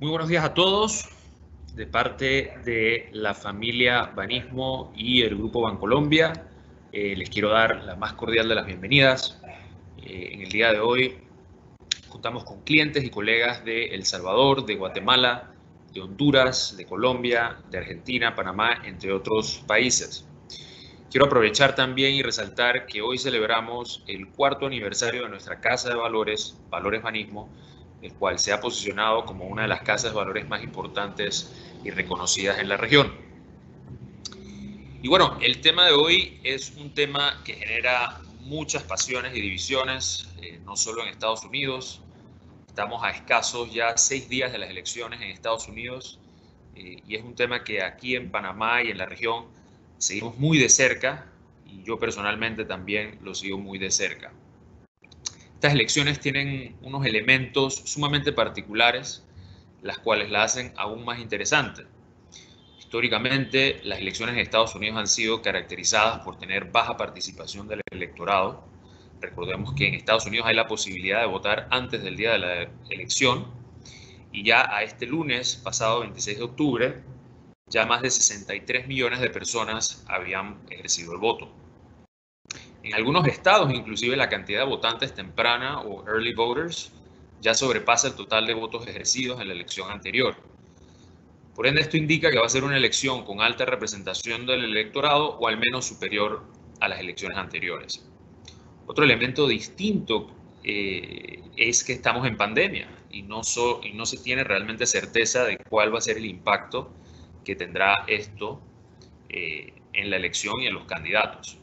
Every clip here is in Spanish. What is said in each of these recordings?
Muy buenos días a todos. De parte de la familia Banismo y el Grupo Bancolombia, eh, les quiero dar la más cordial de las bienvenidas. Eh, en el día de hoy contamos con clientes y colegas de El Salvador, de Guatemala, de Honduras, de Colombia, de Argentina, Panamá, entre otros países. Quiero aprovechar también y resaltar que hoy celebramos el cuarto aniversario de nuestra Casa de Valores, Valores Banismo, el cual se ha posicionado como una de las casas de valores más importantes y reconocidas en la región. Y bueno, el tema de hoy es un tema que genera muchas pasiones y divisiones, eh, no solo en Estados Unidos. Estamos a escasos ya seis días de las elecciones en Estados Unidos eh, y es un tema que aquí en Panamá y en la región seguimos muy de cerca y yo personalmente también lo sigo muy de cerca. Estas elecciones tienen unos elementos sumamente particulares, las cuales la hacen aún más interesante. Históricamente, las elecciones en Estados Unidos han sido caracterizadas por tener baja participación del electorado. Recordemos que en Estados Unidos hay la posibilidad de votar antes del día de la elección y ya a este lunes, pasado 26 de octubre, ya más de 63 millones de personas habían ejercido el voto. En algunos estados, inclusive, la cantidad de votantes temprana o early voters ya sobrepasa el total de votos ejercidos en la elección anterior. Por ende, esto indica que va a ser una elección con alta representación del electorado o al menos superior a las elecciones anteriores. Otro elemento distinto eh, es que estamos en pandemia y no, se tiene realmente certeza de cuál va a ser el impacto que tendrá esto eh, en la elección y en los candidatos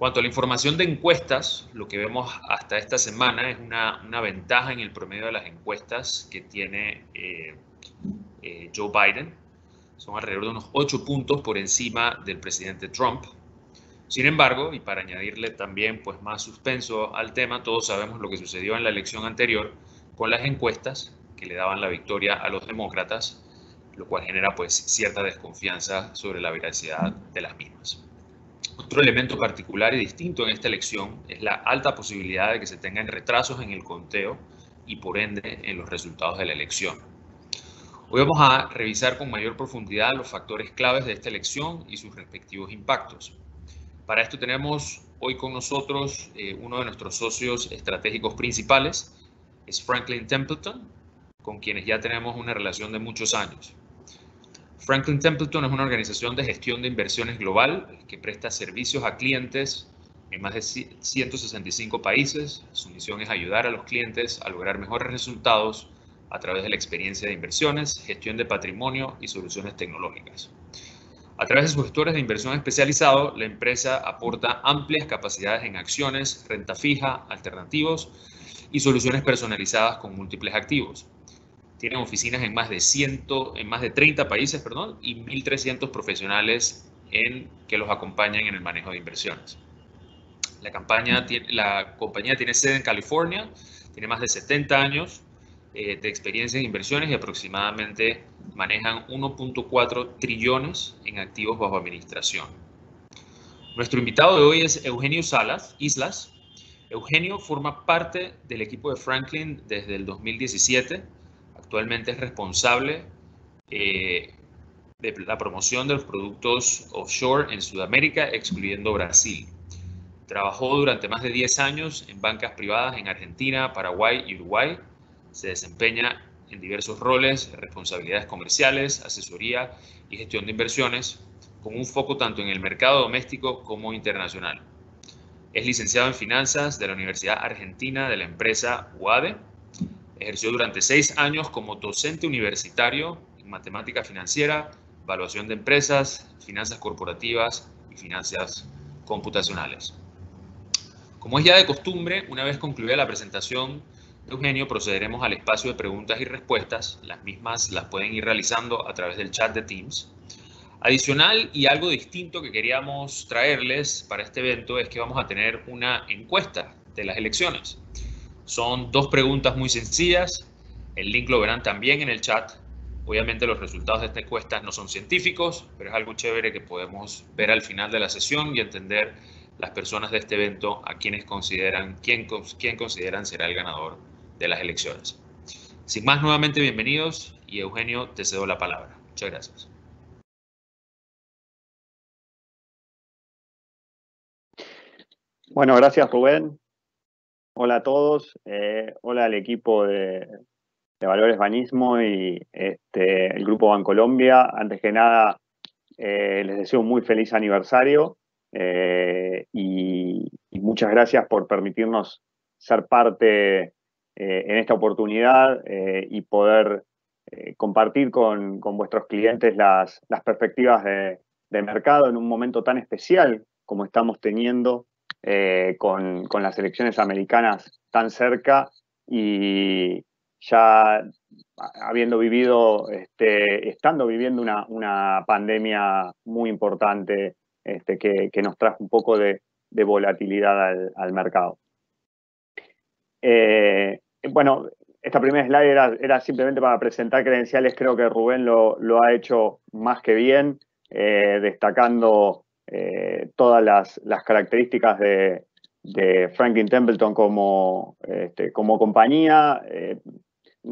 cuanto a la información de encuestas, lo que vemos hasta esta semana es una, ventaja en el promedio de las encuestas que tiene eh, eh, Joe Biden. Son alrededor de unos 8 puntos por encima del presidente Trump. Sin embargo, y para añadirle también pues, más suspenso al tema, todos sabemos lo que sucedió en la elección anterior con las encuestas que le daban la victoria a los demócratas, lo cual genera pues, cierta desconfianza sobre la veracidad de las mismas. Otro elemento particular y distinto en esta elección es la alta posibilidad de que se tengan retrasos en el conteo y por ende en los resultados de la elección. Hoy vamos a revisar con mayor profundidad los factores claves de esta elección y sus respectivos impactos. Para esto tenemos hoy con nosotros eh, uno de nuestros socios estratégicos principales, es Franklin Templeton, con quienes ya tenemos una relación de muchos años. Franklin Templeton es una organización de gestión de inversiones global que presta servicios a clientes en más de 165 países. Su misión es ayudar a los clientes a lograr mejores resultados a través de la experiencia de inversiones, gestión de patrimonio y soluciones tecnológicas. A través de sus gestores de inversión especializado, la empresa aporta amplias capacidades en acciones, renta fija, alternativos y soluciones personalizadas con múltiples activos tienen oficinas en más de 100, en más de 30 países, perdón, y 1.300 profesionales en que los acompañan en el manejo de inversiones. La, campaña la compañía tiene sede en California, tiene más de 70 años eh, de experiencia en inversiones y aproximadamente manejan 1.4 trillones en activos bajo administración. Nuestro invitado de hoy es Eugenio Salas, Islas. Eugenio forma parte del equipo de Franklin desde el 2017 Actualmente es responsable eh, de la promoción de los productos offshore en Sudamérica, excluyendo Brasil. Trabajó durante más de 10 años en bancas privadas en Argentina, Paraguay y Uruguay. Se desempeña en diversos roles, responsabilidades comerciales, asesoría y gestión de inversiones, con un foco tanto en el mercado doméstico como internacional. Es licenciado en finanzas de la Universidad Argentina de la empresa UADE Ejerció durante seis años como docente universitario en matemática financiera, evaluación de empresas, finanzas corporativas y finanzas computacionales. Como es ya de costumbre, una vez concluida la presentación de Eugenio, procederemos al espacio de preguntas y respuestas. Las mismas las pueden ir realizando a través del chat de Teams. Adicional y algo distinto que queríamos traerles para este evento es que vamos a tener una encuesta de las elecciones. Son dos preguntas muy sencillas. El link lo verán también en el chat. Obviamente los resultados de esta encuesta no son científicos, pero es algo chévere que podemos ver al final de la sesión y entender las personas de este evento a quienes consideran, quién, quién consideran será el ganador de las elecciones. Sin más, nuevamente bienvenidos y Eugenio, te cedo la palabra. Muchas gracias. Bueno, gracias Rubén. Hola a todos, eh, hola al equipo de, Valores Banismo y este, el Grupo Bancolombia. Antes que nada, eh, les deseo un muy feliz aniversario eh, y, muchas gracias por permitirnos ser parte en esta oportunidad y poder compartir con, vuestros clientes las, perspectivas de, de mercado en un momento tan especial como estamos teniendo eh, con, las elecciones americanas tan cerca y ya habiendo vivido, este, estando viviendo una, una, pandemia muy importante este, que, que, nos trajo un poco de, volatilidad al, mercado. Eh, bueno, esta primera slide era, era, simplemente para presentar credenciales, creo que Rubén lo, lo ha hecho más que bien, eh, destacando eh, todas las, características de, Franklin Templeton como, este, como compañía. Eh,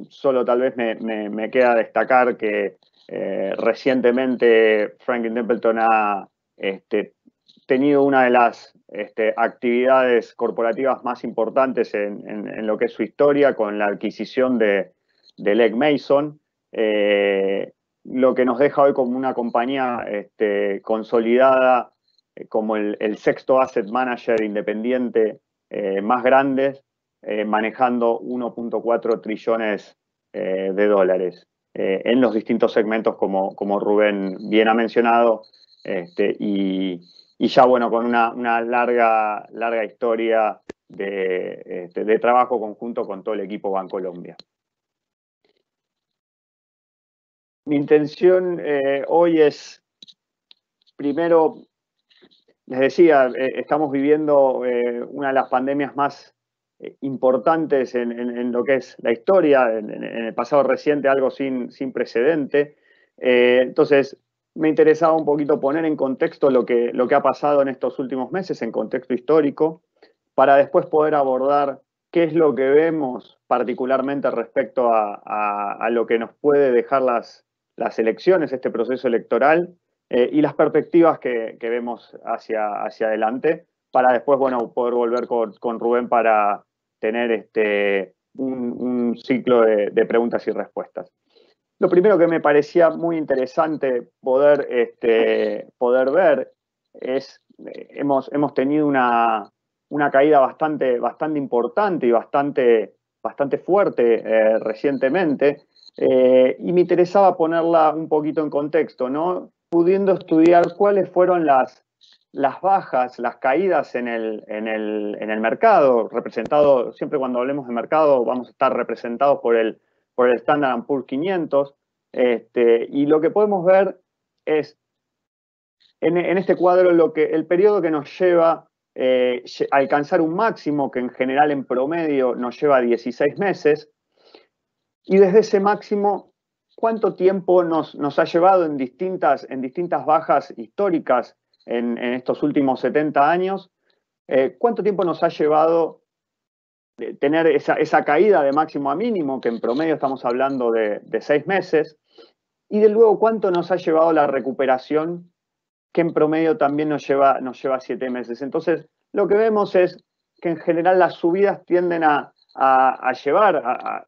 solo tal vez me, queda destacar que eh, recientemente Franklin Templeton ha este, tenido una de las este, actividades corporativas más importantes en, lo que es su historia con la adquisición de, de Leg Mason lo que nos deja hoy como una compañía este, consolidada, eh, como el, sexto asset manager independiente eh, más grande, eh, manejando 1.4 trillones de dólares en los distintos segmentos, como, como Rubén bien ha mencionado, este, y, ya bueno, con una, larga, larga historia este, de, trabajo conjunto con todo el equipo Bancolombia. Colombia. Mi intención eh, hoy es, primero, les decía, eh, estamos viviendo eh, una de las pandemias más importantes en, lo que es la historia, en, el pasado reciente, algo sin, precedente. entonces, me interesaba un poquito poner en contexto lo que, ha pasado en estos últimos meses, en contexto histórico, para después poder abordar qué es lo que vemos particularmente respecto a lo que nos puede dejar las, las elecciones, este proceso electoral eh, y las perspectivas que, vemos hacia, hacia adelante para después, bueno, poder volver con, Rubén para tener este, un, ciclo de, preguntas y respuestas. Lo primero que me parecía muy interesante poder, este, poder ver es, hemos, hemos tenido una, una caída bastante, bastante importante y bastante, bastante fuerte eh, recientemente eh, y me interesaba ponerla un poquito en contexto, ¿no? Pudiendo estudiar cuáles fueron las, bajas, las caídas en el, mercado, representado, siempre cuando hablemos de mercado vamos a estar representados por el, por el Standard Poor's 500, este, y lo que podemos ver es en, este cuadro lo que, el periodo que nos lleva a eh, alcanzar un máximo que en general en promedio nos lleva 16 meses, y desde ese máximo, ¿cuánto tiempo nos, ha llevado en distintas, en distintas bajas históricas en, estos últimos 70 años? Eh, ¿Cuánto tiempo nos ha llevado eh, tener esa, caída de máximo a mínimo, que en promedio estamos hablando de, de seis meses? Y de luego, ¿cuánto nos ha llevado la recuperación que en promedio también nos lleva, nos lleva siete meses. Entonces, lo que vemos es que en general las subidas tienden a, a, llevar a,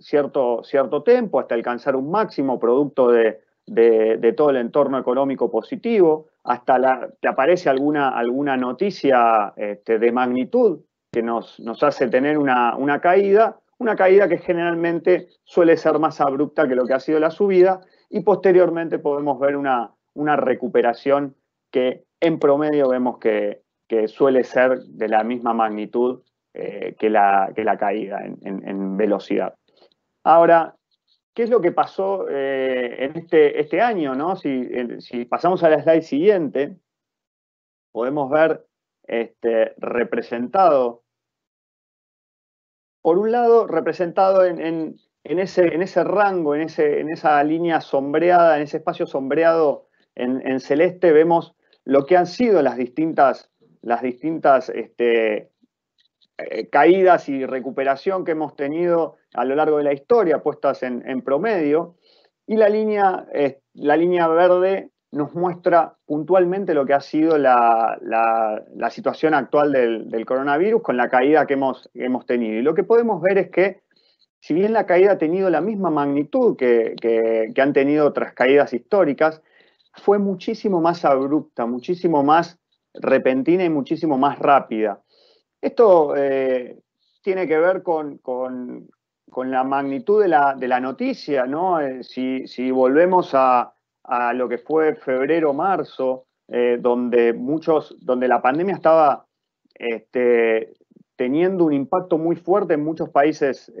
cierto, cierto tiempo hasta alcanzar un máximo producto de, todo el entorno económico positivo, hasta que te aparece alguna, alguna noticia este, de magnitud que nos, hace tener una, caída, una caída que generalmente suele ser más abrupta que lo que ha sido la subida y posteriormente podemos ver una, una recuperación que en promedio vemos que suele ser de la misma magnitud eh, que, la, la, caída en, velocidad. Ahora, ¿qué es lo que pasó eh, en este, este, año? ¿no? Si, pasamos a la slide siguiente, podemos ver este, representado, por un lado, representado en, ese, en ese rango, en, ese, en esa línea sombreada, en ese espacio sombreado en, celeste, vemos lo que han sido las distintas, las distintas este, eh, caídas y recuperación que hemos tenido a lo largo de la historia, puestas en, promedio, y la línea, eh, la línea verde nos muestra puntualmente lo que ha sido la, situación actual del, coronavirus con la caída que hemos, tenido. Y lo que podemos ver es que, si bien la caída ha tenido la misma magnitud que han tenido otras caídas históricas, fue muchísimo más abrupta, muchísimo más repentina y muchísimo más rápida. Esto eh, tiene que ver con, la magnitud de la, noticia, ¿no? Eh, si, volvemos a, lo que fue febrero-marzo, eh, donde muchos, donde la pandemia estaba este, teniendo un impacto muy fuerte en muchos países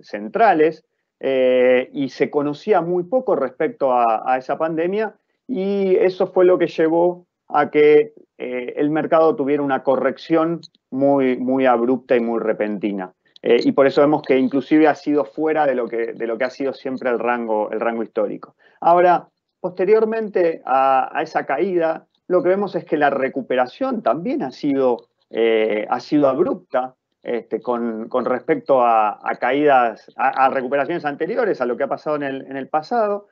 centrales y se conocía muy poco respecto a esa pandemia y eso fue lo que llevó a que eh, el mercado tuviera una corrección muy, muy abrupta y muy repentina. Eh, y por eso vemos que inclusive ha sido fuera de lo que, de lo que ha sido siempre el rango, el rango histórico. Ahora, posteriormente a, esa caída, lo que vemos es que la recuperación también ha sido, eh, ha sido abrupta este, con, respecto a, caídas, a, recuperaciones anteriores, a lo que ha pasado en el pasado.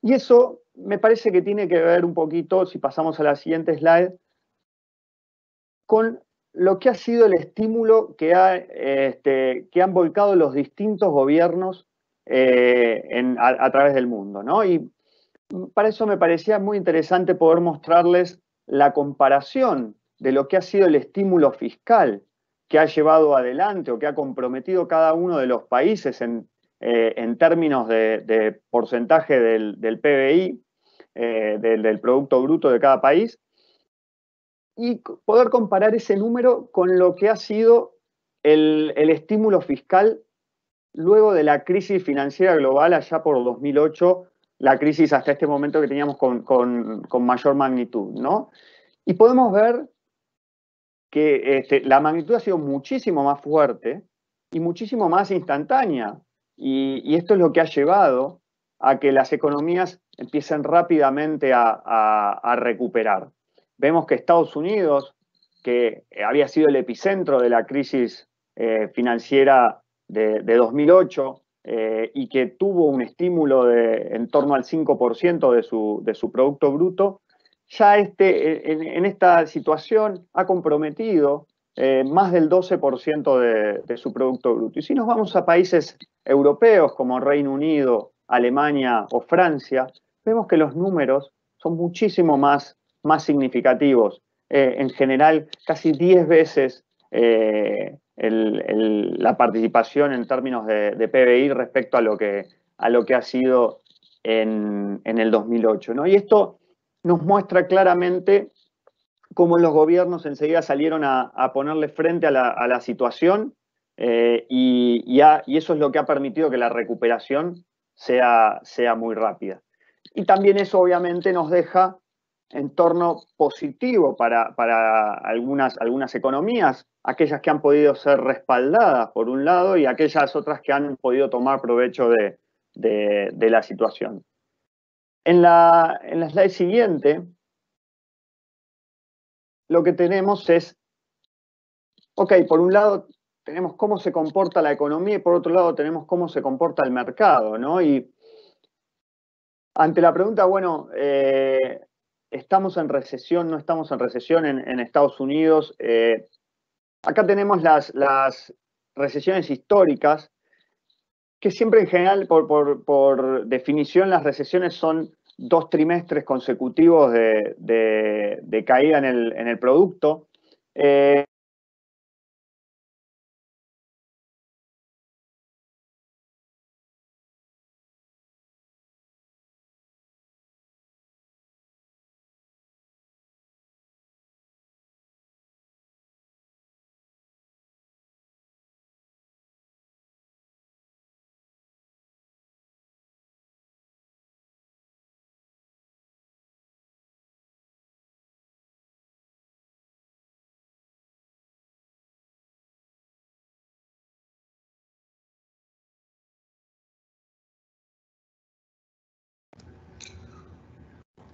Y eso me parece que tiene que ver un poquito, si pasamos a la siguiente slide, con lo que ha sido el estímulo que, este, que han volcado los distintos gobiernos eh, a, través del mundo. Y para eso me parecía muy interesante poder mostrarles la comparación de lo que ha sido el estímulo fiscal que ha llevado adelante o que ha comprometido cada uno de los países en, eh, términos de, porcentaje del, PBI, eh, del Producto Bruto de cada país, y poder comparar ese número con lo que ha sido el, estímulo fiscal luego de la crisis financiera global allá por 2008, la crisis hasta este momento que teníamos con, mayor magnitud, ¿no? Y podemos ver que este, la magnitud ha sido muchísimo más fuerte y muchísimo más instantánea. Y, esto es lo que ha llevado a que las economías empiecen rápidamente a recuperar. Vemos que Estados Unidos, que eh, había sido el epicentro de la crisis eh, financiera de, 2008 eh, y que tuvo un estímulo de en torno al 5% de su, de Producto Bruto, ya este, en, esta situación ha comprometido más del 12% de, de, su Producto Bruto. Y si nos vamos a países europeos como Reino Unido, Alemania o Francia, vemos que los números son muchísimo más más significativos. Eh, en general, casi 10 veces eh, la participación en términos de, PBI respecto a lo que, a lo que ha sido en, el 2008. ¿no? Y esto nos muestra claramente cómo los gobiernos enseguida salieron a, ponerle frente a la, situación eh, y, eso es lo que ha permitido que la recuperación sea, sea muy rápida. Y también eso obviamente nos deja entorno positivo para, algunas, algunas economías, aquellas que han podido ser respaldadas por un lado y aquellas otras que han podido tomar provecho de, la situación. En la, en la slide siguiente, lo que tenemos es, ok, por un lado tenemos cómo se comporta la economía y por otro lado tenemos cómo se comporta el mercado, ¿no? Y ante la pregunta, bueno, eh, estamos en recesión, no estamos en recesión en, Estados Unidos. Eh, acá tenemos las, recesiones históricas, que siempre en general, por, definición, las recesiones son dos trimestres consecutivos de, caída en el, producto. Eh,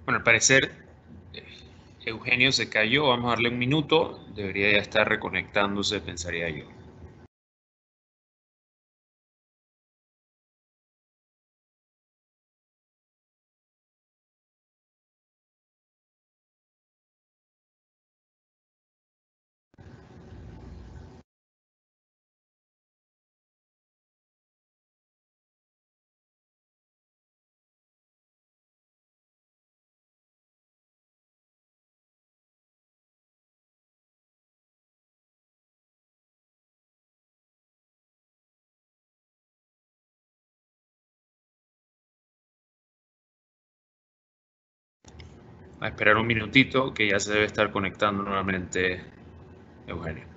Bueno, al parecer eh, Eugenio se cayó, vamos a darle un minuto, debería ya estar reconectándose, pensaría yo. a esperar un minutito que ya se debe estar conectando nuevamente Eugenio.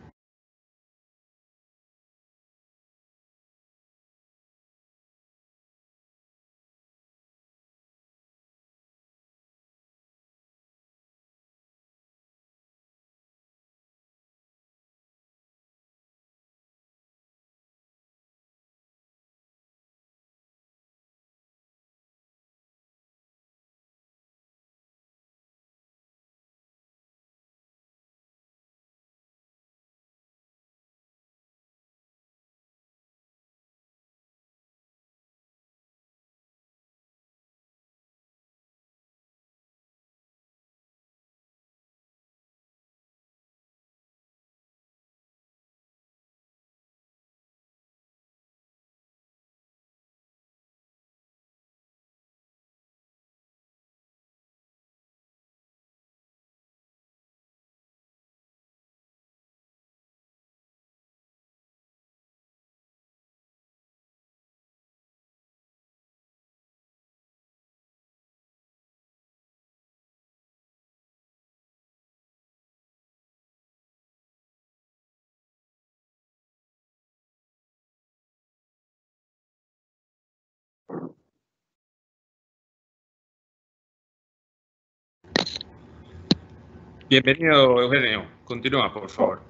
Bienvenido, Eugenio. Continúa, por favor.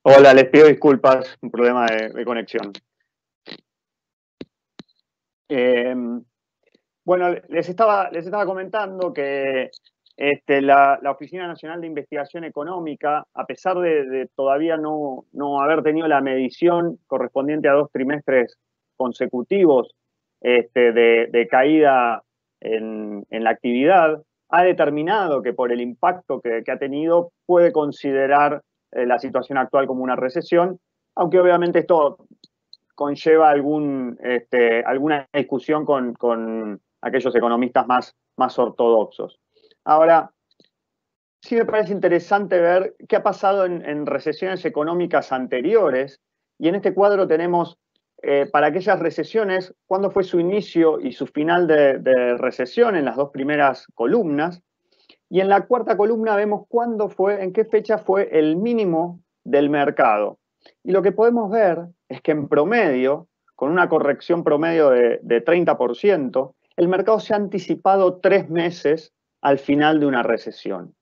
Hola, les pido disculpas, un problema de, conexión. Em, bueno, les estaba, les estaba comentando que este, la, Oficina Nacional de Investigación Económica, a pesar de, todavía no, haber tenido la medición correspondiente a dos trimestres consecutivos este, de, caída en la actividad, ha determinado que por el impacto que, ha tenido puede considerar eh, la situación actual como una recesión, aunque obviamente esto conlleva algún, este, alguna discusión con, aquellos economistas más, más ortodoxos. Ahora, sí me parece interesante ver qué ha pasado en, recesiones económicas anteriores. Y en este cuadro tenemos eh, para aquellas recesiones, cuándo fue su inicio y su final de, recesión en las dos primeras columnas. Y en la cuarta columna vemos cuándo fue, en qué fecha fue el mínimo del mercado. Y lo que podemos ver es que en promedio, con una corrección promedio de, 30%, el mercado se ha anticipado tres meses al final de una recesión.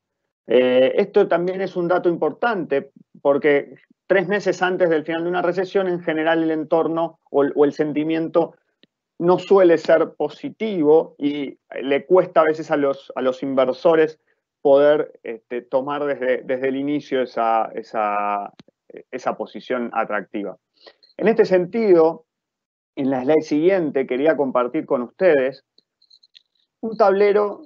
Eh, esto también es un dato importante porque tres meses antes del final de una recesión, en general el entorno o el, sentimiento no suele ser positivo y eh, le cuesta a veces a los, a los inversores poder este, tomar desde, desde, el inicio esa, esa, esa, posición atractiva. En este sentido, en la slide siguiente quería compartir con ustedes un tablero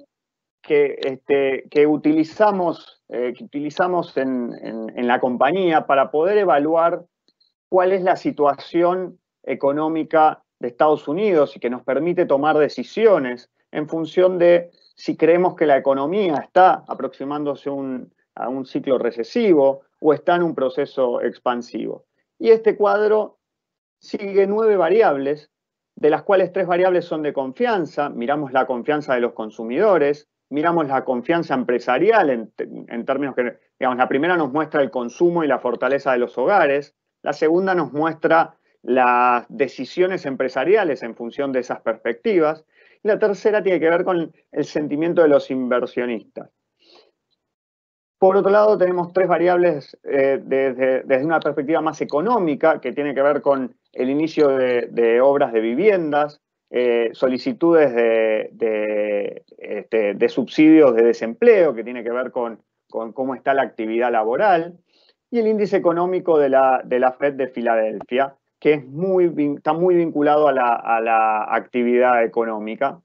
que, este, que utilizamos, eh, que utilizamos en, en, la compañía para poder evaluar cuál es la situación económica de Estados Unidos y que nos permite tomar decisiones en función de si creemos que la economía está aproximándose un, a un ciclo recesivo o está en un proceso expansivo. Y este cuadro sigue nueve variables, de las cuales tres variables son de confianza. Miramos la confianza de los consumidores, miramos la confianza empresarial en, términos que, digamos, la primera nos muestra el consumo y la fortaleza de los hogares, la segunda nos muestra las decisiones empresariales en función de esas perspectivas, y la tercera tiene que ver con el sentimiento de los inversionistas. Por otro lado, tenemos tres variables eh, desde, una perspectiva más económica, que tiene que ver con el inicio de obras de viviendas, eh, solicitudes este, de, subsidios de desempleo, que tiene que ver con, cómo está la actividad laboral, y el índice económico de la, FED de Filadelfia, que es está muy vinculado a la, actividad económica.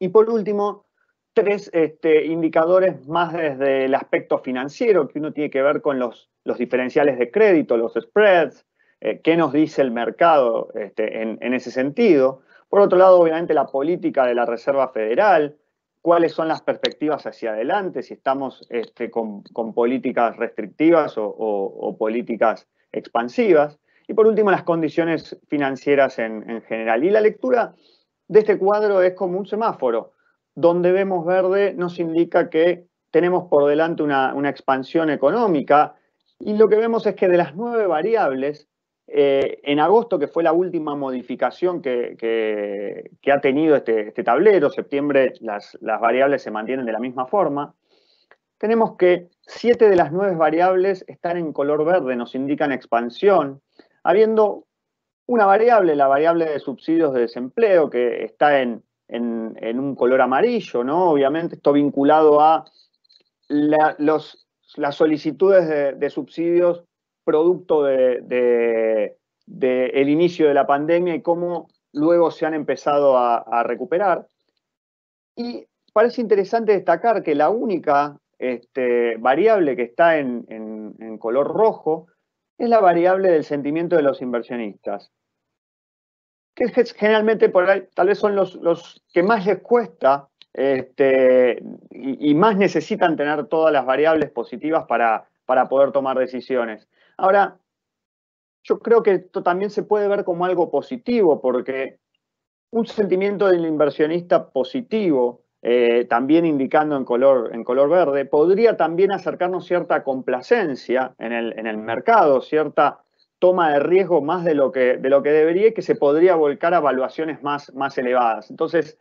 Y por último, tres este, indicadores más desde el aspecto financiero, que uno tiene que ver con los, diferenciales de crédito, los spreads, eh, qué nos dice el mercado este, en ese sentido por otro lado, obviamente, la política de la Reserva Federal, cuáles son las perspectivas hacia adelante, si estamos este, con, políticas restrictivas o, políticas expansivas. Y por último, las condiciones financieras en, general. Y la lectura de este cuadro es como un semáforo. Donde vemos verde nos indica que tenemos por delante una expansión económica y lo que vemos es que de las nueve variables, eh, en agosto, que fue la última modificación que, ha tenido este, este tablero, septiembre las, variables se mantienen de la misma forma, tenemos que siete de las nueve variables están en color verde, nos indican expansión, habiendo una variable, la variable de subsidios de desempleo, que está en, un color amarillo, ¿no? Obviamente, esto vinculado a las solicitudes de subsidios producto del de, el inicio de la pandemia y cómo luego se han empezado a, recuperar. Y parece interesante destacar que la única este, variable que está en, color rojo es la variable del sentimiento de los inversionistas, que generalmente tal vez son los, que más les cuesta este, y, más necesitan tener todas las variables positivas para poder tomar decisiones. Ahora, yo creo que esto también se puede ver como algo positivo, porque un sentimiento del inversionista positivo, eh, también indicando en color, en color verde, podría también acercarnos cierta complacencia en el, mercado, cierta toma de riesgo más de lo que, de lo que debería y que se podría volcar a valuaciones más, más elevadas. Entonces,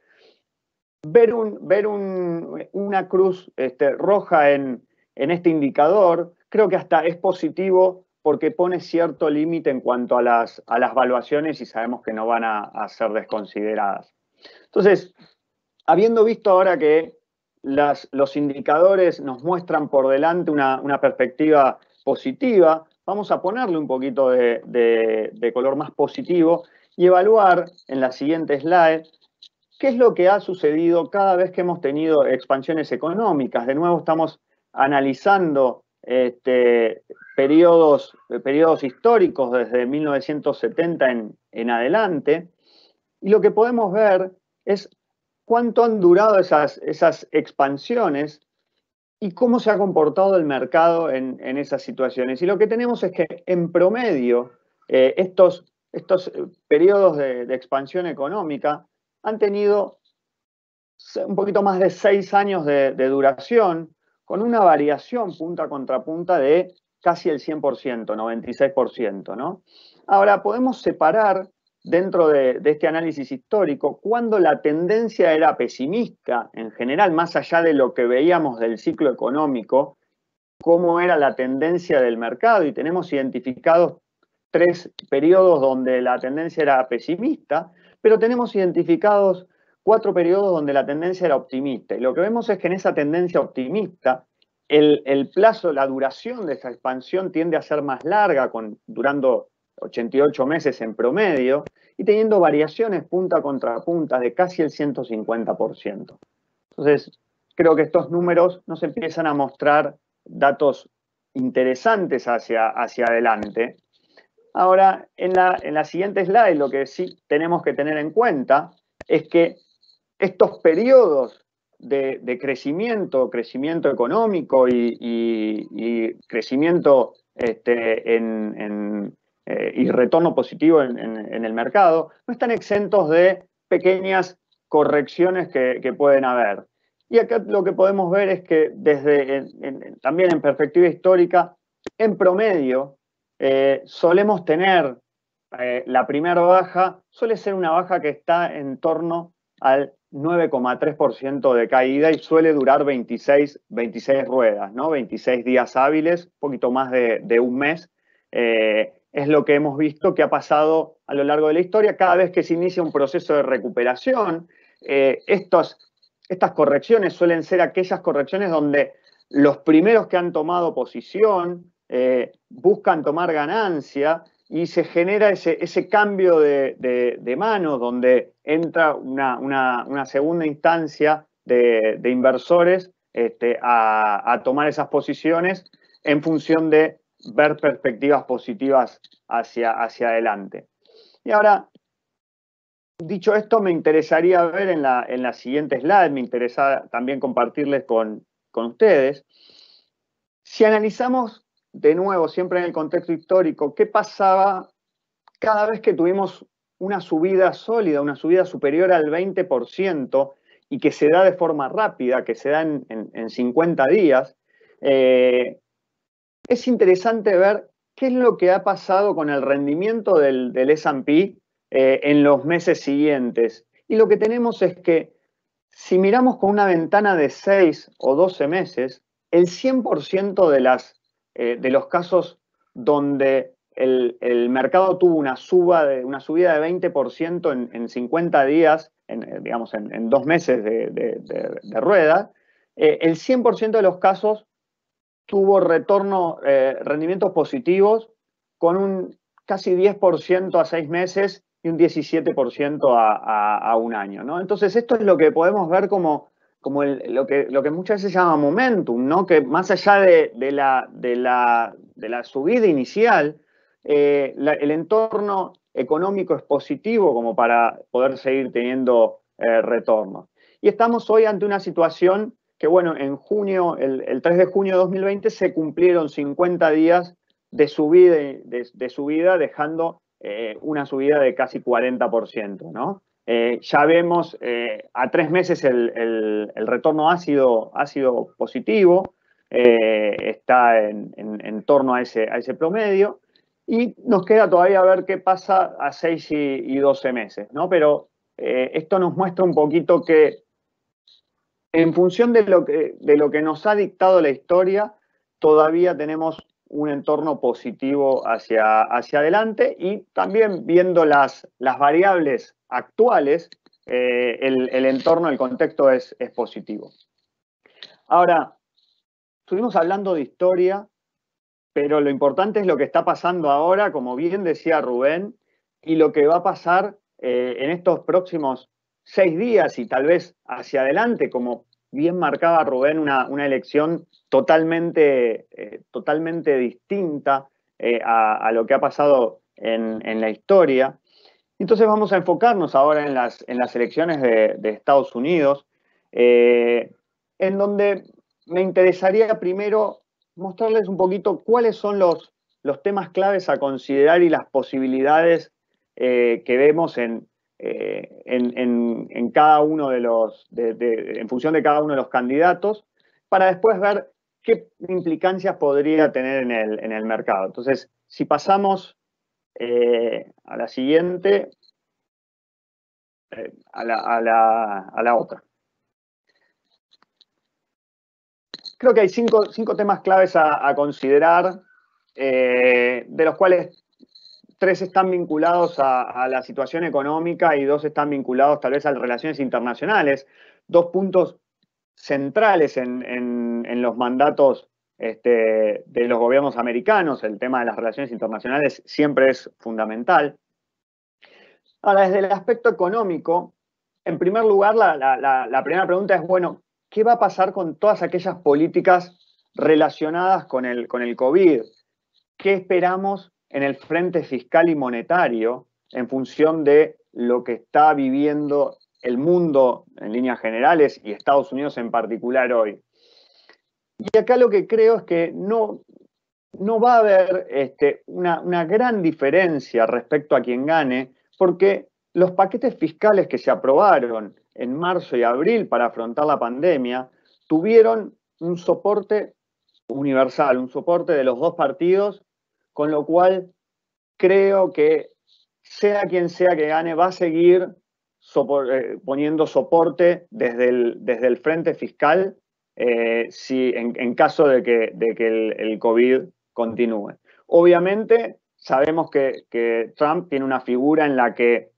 ver, un, ver una cruz este, roja en este indicador, creo que hasta es positivo porque pone cierto límite en cuanto a las, a las valuaciones y sabemos que no van a, ser desconsideradas. Entonces, habiendo visto ahora que los indicadores nos muestran por delante una, perspectiva positiva, vamos a ponerle un poquito de, color más positivo y evaluar en la siguiente slide qué es lo que ha sucedido cada vez que hemos tenido expansiones económicas. De nuevo estamos analizando este, periodos eh, periodos históricos desde 1970 en, adelante, y lo que podemos ver es cuánto han durado esas, esas expansiones y cómo se ha comportado el mercado en, esas situaciones. Y lo que tenemos es que en promedio eh, estos, estos eh, periodos de, expansión económica han tenido un poquito más de seis años de, de, duración, con una variación punta contra punta de casi el 100%, 96%. ¿no? Ahora, podemos separar dentro de, de, este análisis histórico cuando la tendencia era pesimista en general, más allá de lo que veíamos del ciclo económico, cómo era la tendencia del mercado y tenemos identificados tres periodos donde la tendencia era pesimista, pero tenemos identificados cuatro periodos donde la tendencia era optimista. Y lo que vemos es que en esa tendencia optimista el, plazo, la duración de esta expansión tiende a ser más larga, con, durando 88 meses en promedio y teniendo variaciones punta contra punta de casi el 150%. Entonces, creo que estos números nos empiezan a mostrar datos interesantes hacia, hacia adelante. Ahora, en la, en la siguiente slide, lo que sí tenemos que tener en cuenta es que estos periodos de, crecimiento, crecimiento económico y, crecimiento este, eh, y retorno positivo en, el mercado, no están exentos de pequeñas correcciones que, pueden haber. Y acá lo que podemos ver es que desde también en perspectiva histórica, en promedio, eh, solemos tener eh, la primera baja, suele ser una baja que está en torno al 9,3% de caída y suele durar 26, 26 ruedas, ¿no? 26 días hábiles, un poquito más de, un mes. Eh, es lo que hemos visto que ha pasado a lo largo de la historia. Cada vez que se inicia un proceso de recuperación, eh, estas correcciones suelen ser aquellas correcciones donde los primeros que han tomado posición eh, buscan tomar ganancia y se genera ese, ese cambio de, mano donde entra una, segunda instancia de, inversores este, a, tomar esas posiciones en función de ver perspectivas positivas hacia, hacia adelante. Y ahora, dicho esto, me interesaría ver en la, en la siguiente slide, me interesa también compartirles con, con ustedes, si analizamos de nuevo, siempre en el contexto histórico, qué pasaba cada vez que tuvimos una subida sólida, una subida superior al 20% y que se da de forma rápida, que se da en, 50 días, eh, es interesante ver qué es lo que ha pasado con el rendimiento del, del SP eh, en los meses siguientes. Y lo que tenemos es que si miramos con una ventana de 6 o 12 meses, el 100% de las eh, de los casos donde el, mercado tuvo una, suba de, una subida de 20% en, en, 50 días, eh, digamos, en, dos meses de, de, rueda, eh, el 100% de los casos tuvo retorno, rendimientos positivos con un casi 10% a seis meses y un 17% a, a, a, un año. Entonces, esto es lo que podemos ver como como lo, que, lo que muchas veces se llama momentum, ¿no? Que más allá de, de, la, subida inicial, eh, el entorno económico es positivo como para poder seguir teniendo eh, retorno. Y estamos hoy ante una situación que, bueno, en junio, el, 3 de junio de 2020 se cumplieron 50 días de subida, de, subida dejando eh, una subida de casi 40%, ¿no? Eh, ya vemos eh, a tres meses el, retorno ácido, sido positivo, eh, está en, torno a ese, ese promedio. Y nos queda todavía ver qué pasa a seis y, doce 12 meses, Pero esto nos muestra un poquito que en función de lo que, de lo que nos ha dictado la historia, todavía tenemos un entorno positivo hacia, hacia adelante y también viendo las, las variables actuales, eh, el, entorno, el contexto es, positivo. Ahora, estuvimos hablando de historia, pero lo importante es lo que está pasando ahora, como bien decía Rubén, y lo que va a pasar eh, en estos próximos seis días y tal vez hacia adelante, como bien marcaba Rubén una, una elección totalmente, eh, totalmente distinta eh, a, lo que ha pasado en, la historia. Entonces vamos a enfocarnos ahora en las, en las elecciones de, Estados Unidos, eh, en donde me interesaría primero mostrarles un poquito cuáles son los, los temas claves a considerar y las posibilidades que vemos en, eh, en, cada uno de los, en función de cada uno de los candidatos, para después ver qué implicancias podría tener en el, en el mercado. Entonces, si pasamos eh, a la siguiente, eh, a, la, a, la, a, la, otra. Creo que hay cinco, cinco temas claves a, considerar, de los cuales tres están vinculados a, la situación económica y dos están vinculados tal vez a las relaciones internacionales, dos puntos centrales en, los mandatos este, de los gobiernos americanos, el tema de las relaciones internacionales siempre es fundamental. Ahora, desde el aspecto económico, en primer lugar, la, primera pregunta es, bueno, ¿qué va a pasar con todas aquellas políticas relacionadas con el, con el COVID? ¿Qué esperamos en el frente fiscal y monetario en función de lo que está viviendo el mundo en líneas generales y Estados Unidos en particular hoy. Y acá lo que creo es que no, no va a haber este, una, una gran diferencia respecto a quien gane, porque los paquetes fiscales que se aprobaron en marzo y abril para afrontar la pandemia tuvieron un soporte universal, un soporte de los dos partidos con lo cual creo que sea quien sea que gane, va a seguir eh, poniendo soporte desde el, desde el frente fiscal eh, si, en, caso de que, que el, COVID continúe. Obviamente, sabemos que, Trump tiene una figura en la que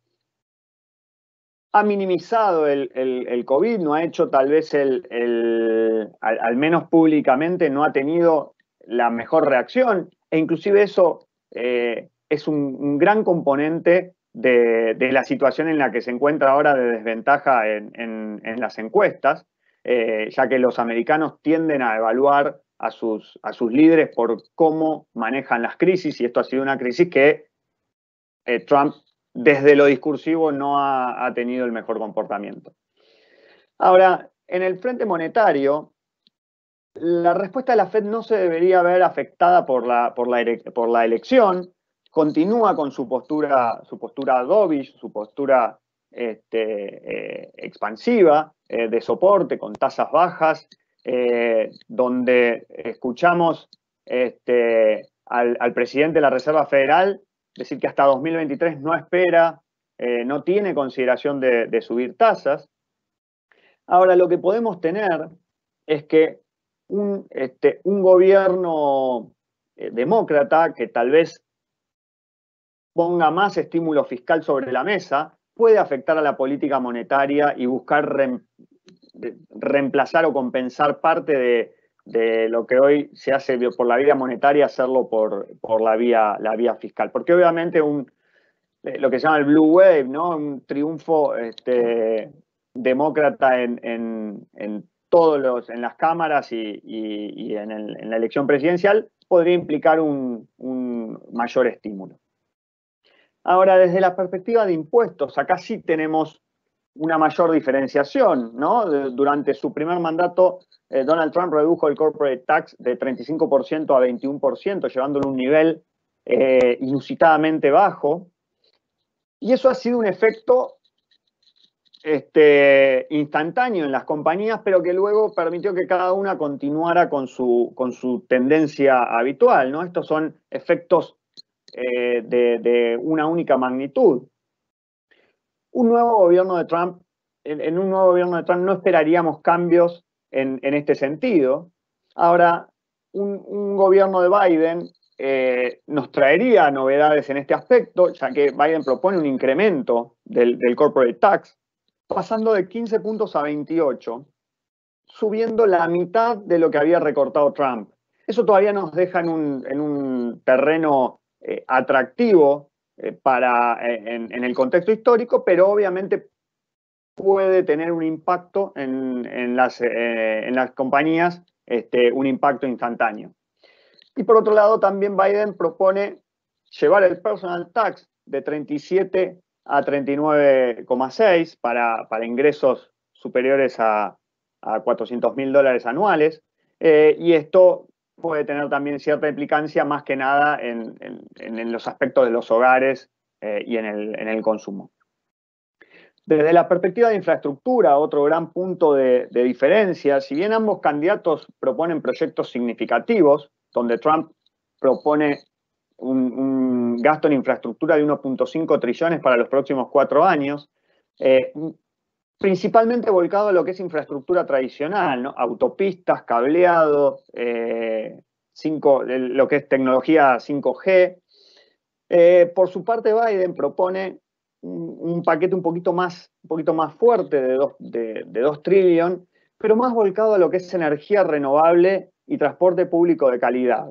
ha minimizado el, COVID, no ha hecho tal vez el, al menos públicamente, no ha tenido la mejor reacción e inclusive eso eh, es un, gran componente de, la situación en la que se encuentra ahora de desventaja en, las encuestas, eh, ya que los americanos tienden a evaluar a sus, líderes por cómo manejan las crisis, y esto ha sido una crisis que eh, Trump desde lo discursivo no ha, tenido el mejor comportamiento. Ahora, en el frente monetario, la respuesta de la Fed no se debería ver afectada por la, por por la elección. Continúa con su postura, su postura dovish, su postura este, eh, expansiva, eh, de soporte, con tasas bajas, eh, donde escuchamos este, al, presidente de la Reserva Federal decir que hasta 2023 no espera, no tiene consideración de subir tasas. Ahora, lo que podemos tener es que un, este, un gobierno eh, demócrata que tal vez ponga más estímulo fiscal sobre la mesa, puede afectar a la política monetaria y buscar reemplazar o compensar parte de, lo que hoy se hace por la vía monetaria, hacerlo por, la, vía, la vía fiscal. Porque obviamente un, eh, lo que se llama el Blue Wave, ¿no? un triunfo este, demócrata en todos los, en las cámaras y, en, la elección presidencial, podría implicar un, mayor estímulo. Ahora, desde la perspectiva de impuestos, acá sí tenemos una mayor diferenciación, ¿no? Durante su primer mandato, eh, Donald Trump redujo el corporate tax de 35% a 21%, llevándolo a un nivel eh, inusitadamente bajo. Y eso ha sido un efecto este, instantáneo en las compañías, pero que luego permitió que cada una continuara con su, con su tendencia habitual, ¿no? Estos son efectos eh, de, una única magnitud. Un nuevo gobierno de Trump, en, un nuevo gobierno de Trump no esperaríamos cambios en, este sentido. Ahora, un, gobierno de Biden eh, nos traería novedades en este aspecto, ya que Biden propone un incremento del, del corporate tax, pasando de 15 puntos a 28, subiendo la mitad de lo que había recortado Trump. Eso todavía nos deja en un, terreno eh, atractivo eh, para, eh, en, el contexto histórico, pero obviamente puede tener un impacto en, las, compañías, este, un impacto instantáneo. Y por otro lado, también Biden propone llevar el personal tax de 37 a 39,6 para, ingresos superiores a, 400 mil dólares anuales. Eh, y esto puede tener también cierta implicancia más que nada en, los aspectos de los hogares eh, y en el, consumo. Desde la perspectiva de infraestructura, otro gran punto de, diferencia, si bien ambos candidatos proponen proyectos significativos, donde Trump propone un gasto en infraestructura de 1.5 trillones para los próximos cuatro años, eh, principalmente volcado a lo que es infraestructura tradicional, autopistas, cableado, eh, lo que es tecnología 5G. Eh, por su parte, Biden propone un paquete un poquito más, poquito más fuerte de 2 de, pero más volcado a lo que es energía renovable y transporte público de calidad.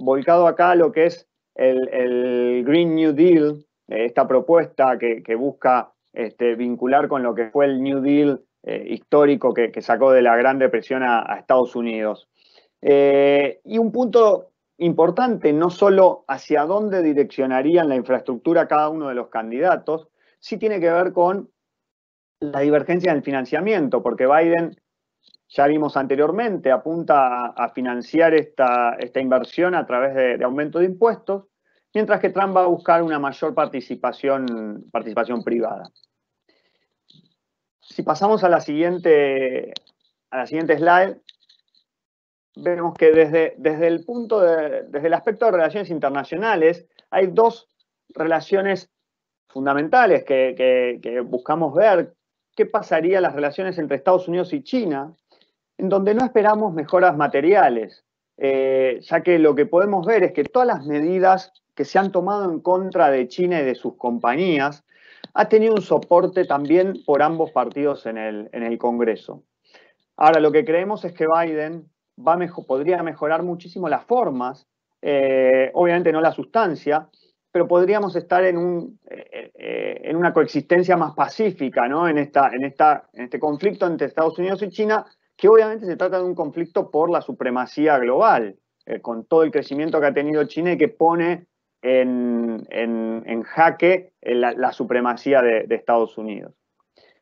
volcado acá a lo que es el, Green New Deal, eh, esta propuesta que, busca este, vincular con lo que fue el New Deal eh, histórico que, sacó de la Gran Depresión a, Estados Unidos. Eh, y un punto importante, no solo hacia dónde direccionarían la infraestructura cada uno de los candidatos, sí tiene que ver con la divergencia en el financiamiento, porque Biden, ya vimos anteriormente, apunta a, financiar esta, inversión a través de aumento de impuestos, mientras que Trump va a buscar una mayor participación, participación privada. Si pasamos a la siguiente, a la siguiente slide, vemos que desde, desde el punto de, desde el aspecto de relaciones internacionales, hay dos relaciones fundamentales que, que, buscamos ver. ¿Qué pasaría las relaciones entre Estados Unidos y China? En donde no esperamos mejoras materiales, eh, ya que lo que podemos ver es que todas las medidas que se han tomado en contra de China y de sus compañías ha tenido un soporte también por ambos partidos en el, en el Congreso. Ahora, lo que creemos es que Biden va podría mejorar muchísimo las formas, eh, obviamente no la sustancia, pero podríamos estar en, un, eh, eh, en una coexistencia más pacífica ¿no? en, esta, en, esta, en este conflicto entre Estados Unidos y China, que obviamente se trata de un conflicto por la supremacía global, con todo el crecimiento que ha tenido China y que pone en, jaque la, supremacía de, Estados Unidos.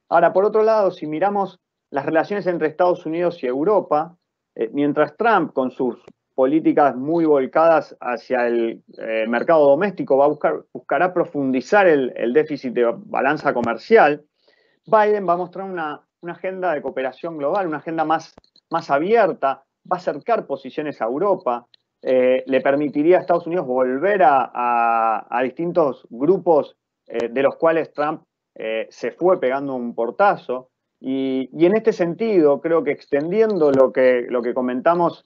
Ahora, por otro lado, si miramos las relaciones entre Estados Unidos y Europa, eh, mientras Trump con sus políticas muy volcadas hacia el eh, mercado doméstico va a buscar, buscará profundizar el, déficit de balanza comercial, Biden va a mostrar una, agenda de cooperación global, una agenda más, más abierta, va a acercar posiciones a Europa, eh, le permitiría a Estados Unidos volver a, distintos grupos eh, de los cuales Trump eh, se fue pegando un portazo. Y, en este sentido, creo que extendiendo lo que, comentamos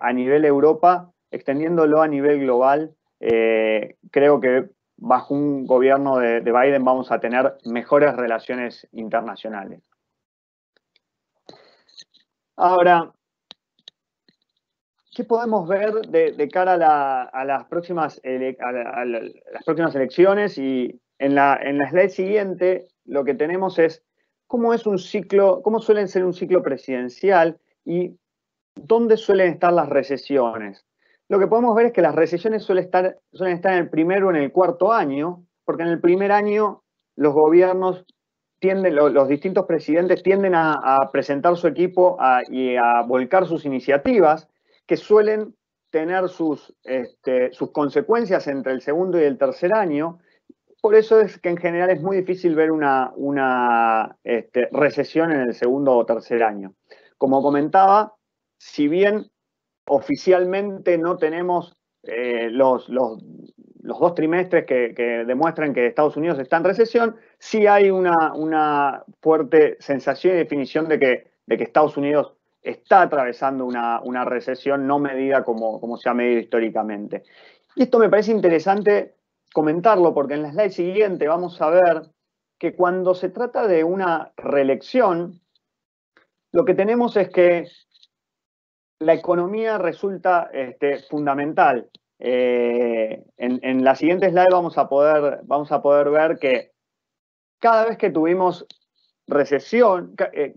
a nivel Europa, extendiéndolo a nivel global, creo que bajo un gobierno de, de Biden vamos a tener mejores relaciones internacionales. Ahora, ¿Qué podemos ver de, cara a, las próximas elecciones? Y en la, en slide siguiente lo que tenemos es cómo es un ciclo, cómo suelen ser un ciclo presidencial y dónde suelen estar las recesiones. Lo que podemos ver es que las recesiones suelen estar, suelen estar en el primero o en el cuarto año, porque en el primer año los gobiernos tienden, los, distintos presidentes tienden a, presentar su equipo y a volcar sus iniciativas que suelen tener sus, este, sus consecuencias entre el segundo y el tercer año. Por eso es que en general es muy difícil ver una, una este, recesión en el segundo o tercer año. Como comentaba, si bien oficialmente no tenemos eh, los, los, dos trimestres que, que, demuestran que Estados Unidos está en recesión, sí hay una, una fuerte sensación y definición de que, de que Estados Unidos está atravesando una, recesión no medida como, como, se ha medido históricamente. Y esto me parece interesante comentarlo porque en la slide siguiente vamos a ver que cuando se trata de una reelección, lo que tenemos es que la economía resulta este, fundamental. Eh, en, la siguiente slide vamos a, poder, vamos a poder ver que cada vez que tuvimos recesión, eh,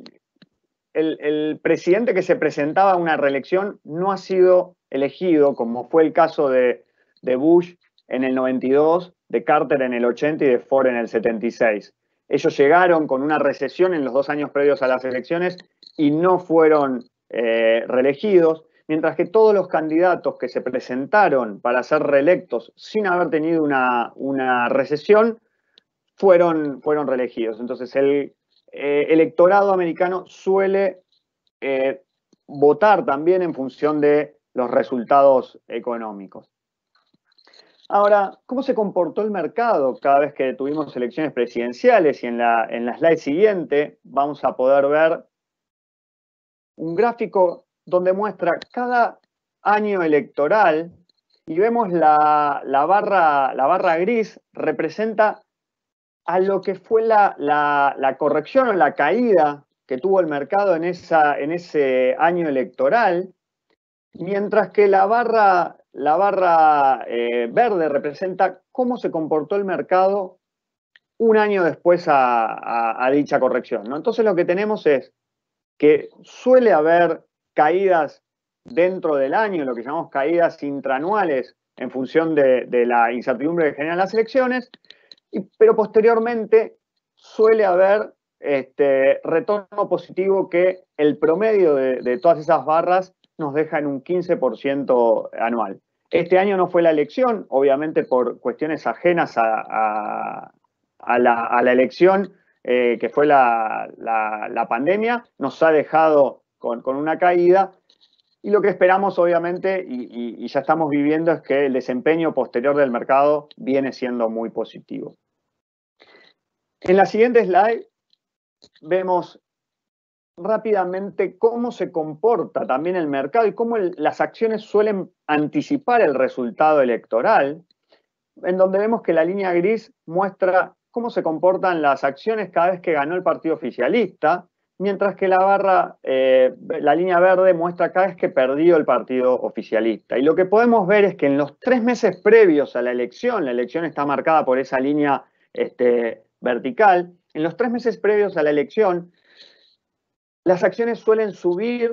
el, presidente que se presentaba a una reelección no ha sido elegido, como fue el caso de, Bush en el 92, de Carter en el 80 y de Ford en el 76. Ellos llegaron con una recesión en los dos años previos a las elecciones y no fueron eh, reelegidos, mientras que todos los candidatos que se presentaron para ser reelectos sin haber tenido una, recesión fueron, fueron reelegidos. Entonces el el eh, electorado americano suele eh, votar también en función de los resultados económicos. Ahora, ¿cómo se comportó el mercado cada vez que tuvimos elecciones presidenciales? Y en la, en la slide siguiente vamos a poder ver un gráfico donde muestra cada año electoral y vemos la barra gris representa a lo que fue la, corrección o la caída que tuvo el mercado en, ese año electoral, mientras que la barra, la barra eh, verde representa cómo se comportó el mercado un año después a, dicha corrección. ¿no? Entonces lo que tenemos es que suele haber caídas dentro del año, lo que llamamos caídas intranuales en función de, de la incertidumbre que generan las elecciones, pero posteriormente suele haber este, retorno positivo que el promedio de, todas esas barras nos deja en un 15% anual. Este año no fue la elección, obviamente por cuestiones ajenas a, la, elección, eh, que fue la, pandemia, nos ha dejado con una caída, y lo que esperamos, obviamente, y, ya estamos viviendo, es que el desempeño posterior del mercado viene siendo muy positivo. En la siguiente slide vemos rápidamente cómo se comporta también el mercado y cómo las acciones suelen anticipar el resultado electoral, en donde vemos que la línea gris muestra cómo se comportan las acciones cada vez que ganó el partido oficialista, mientras que la barra, eh, la línea verde muestra cada vez que perdió el partido oficialista. Y lo que podemos ver es que en los tres meses previos a la elección, la elección está marcada por esa línea este, vertical, en los tres meses previos a la elección, las acciones suelen subir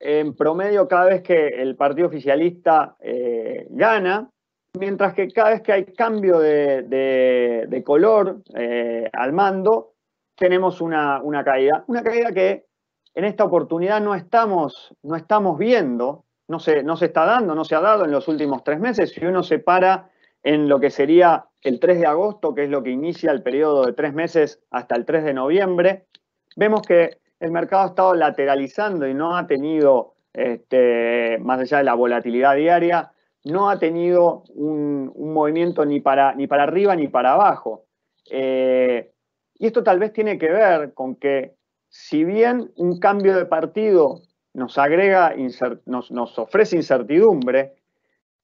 en promedio cada vez que el partido oficialista eh, gana, mientras que cada vez que hay cambio de, color eh, al mando, tenemos una, caída, una caída que en esta oportunidad no estamos, no estamos viendo, no se, no está dando, no se ha dado en los últimos tres meses. Si uno se para en lo que sería el 3 de agosto, que es lo que inicia el periodo de tres meses hasta el 3 de noviembre, vemos que el mercado ha estado lateralizando y no ha tenido, este, más allá de la volatilidad diaria, no ha tenido un, movimiento ni para, ni para arriba ni para abajo. Eh, y esto tal vez tiene que ver con que si bien un cambio de partido nos agrega, nos, ofrece incertidumbre,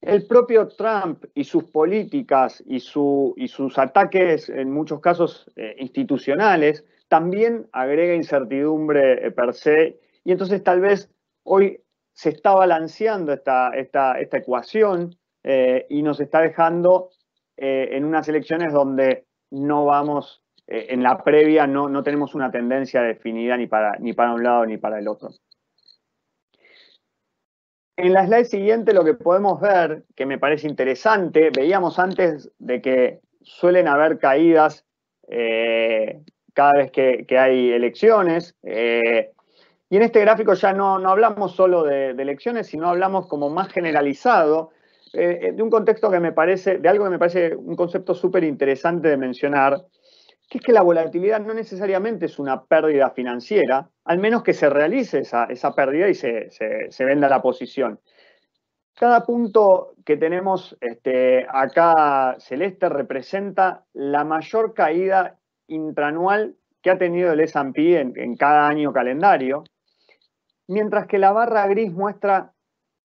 el propio Trump y sus políticas y, sus ataques, en muchos casos eh, institucionales, también agrega incertidumbre eh, per se. Y entonces tal vez hoy se está balanceando esta, ecuación eh, y nos está dejando en unas elecciones donde no vamos eh, en la previa no, tenemos una tendencia definida ni para, ni para un lado ni para el otro. En la slide siguiente lo que podemos ver, que me parece interesante, veíamos antes de que suelen haber caídas eh, cada vez que, hay elecciones. Eh, y en este gráfico ya no, hablamos solo de, elecciones, sino hablamos como más generalizado de un contexto que me parece, de algo que me parece un concepto súper interesante de mencionar, que es que la volatilidad no necesariamente es una pérdida financiera, al menos que se realice esa, pérdida y se, venda la posición. Cada punto que tenemos este, acá celeste representa la mayor caída intranual que ha tenido el S&P en, en cada año calendario, mientras que la barra gris muestra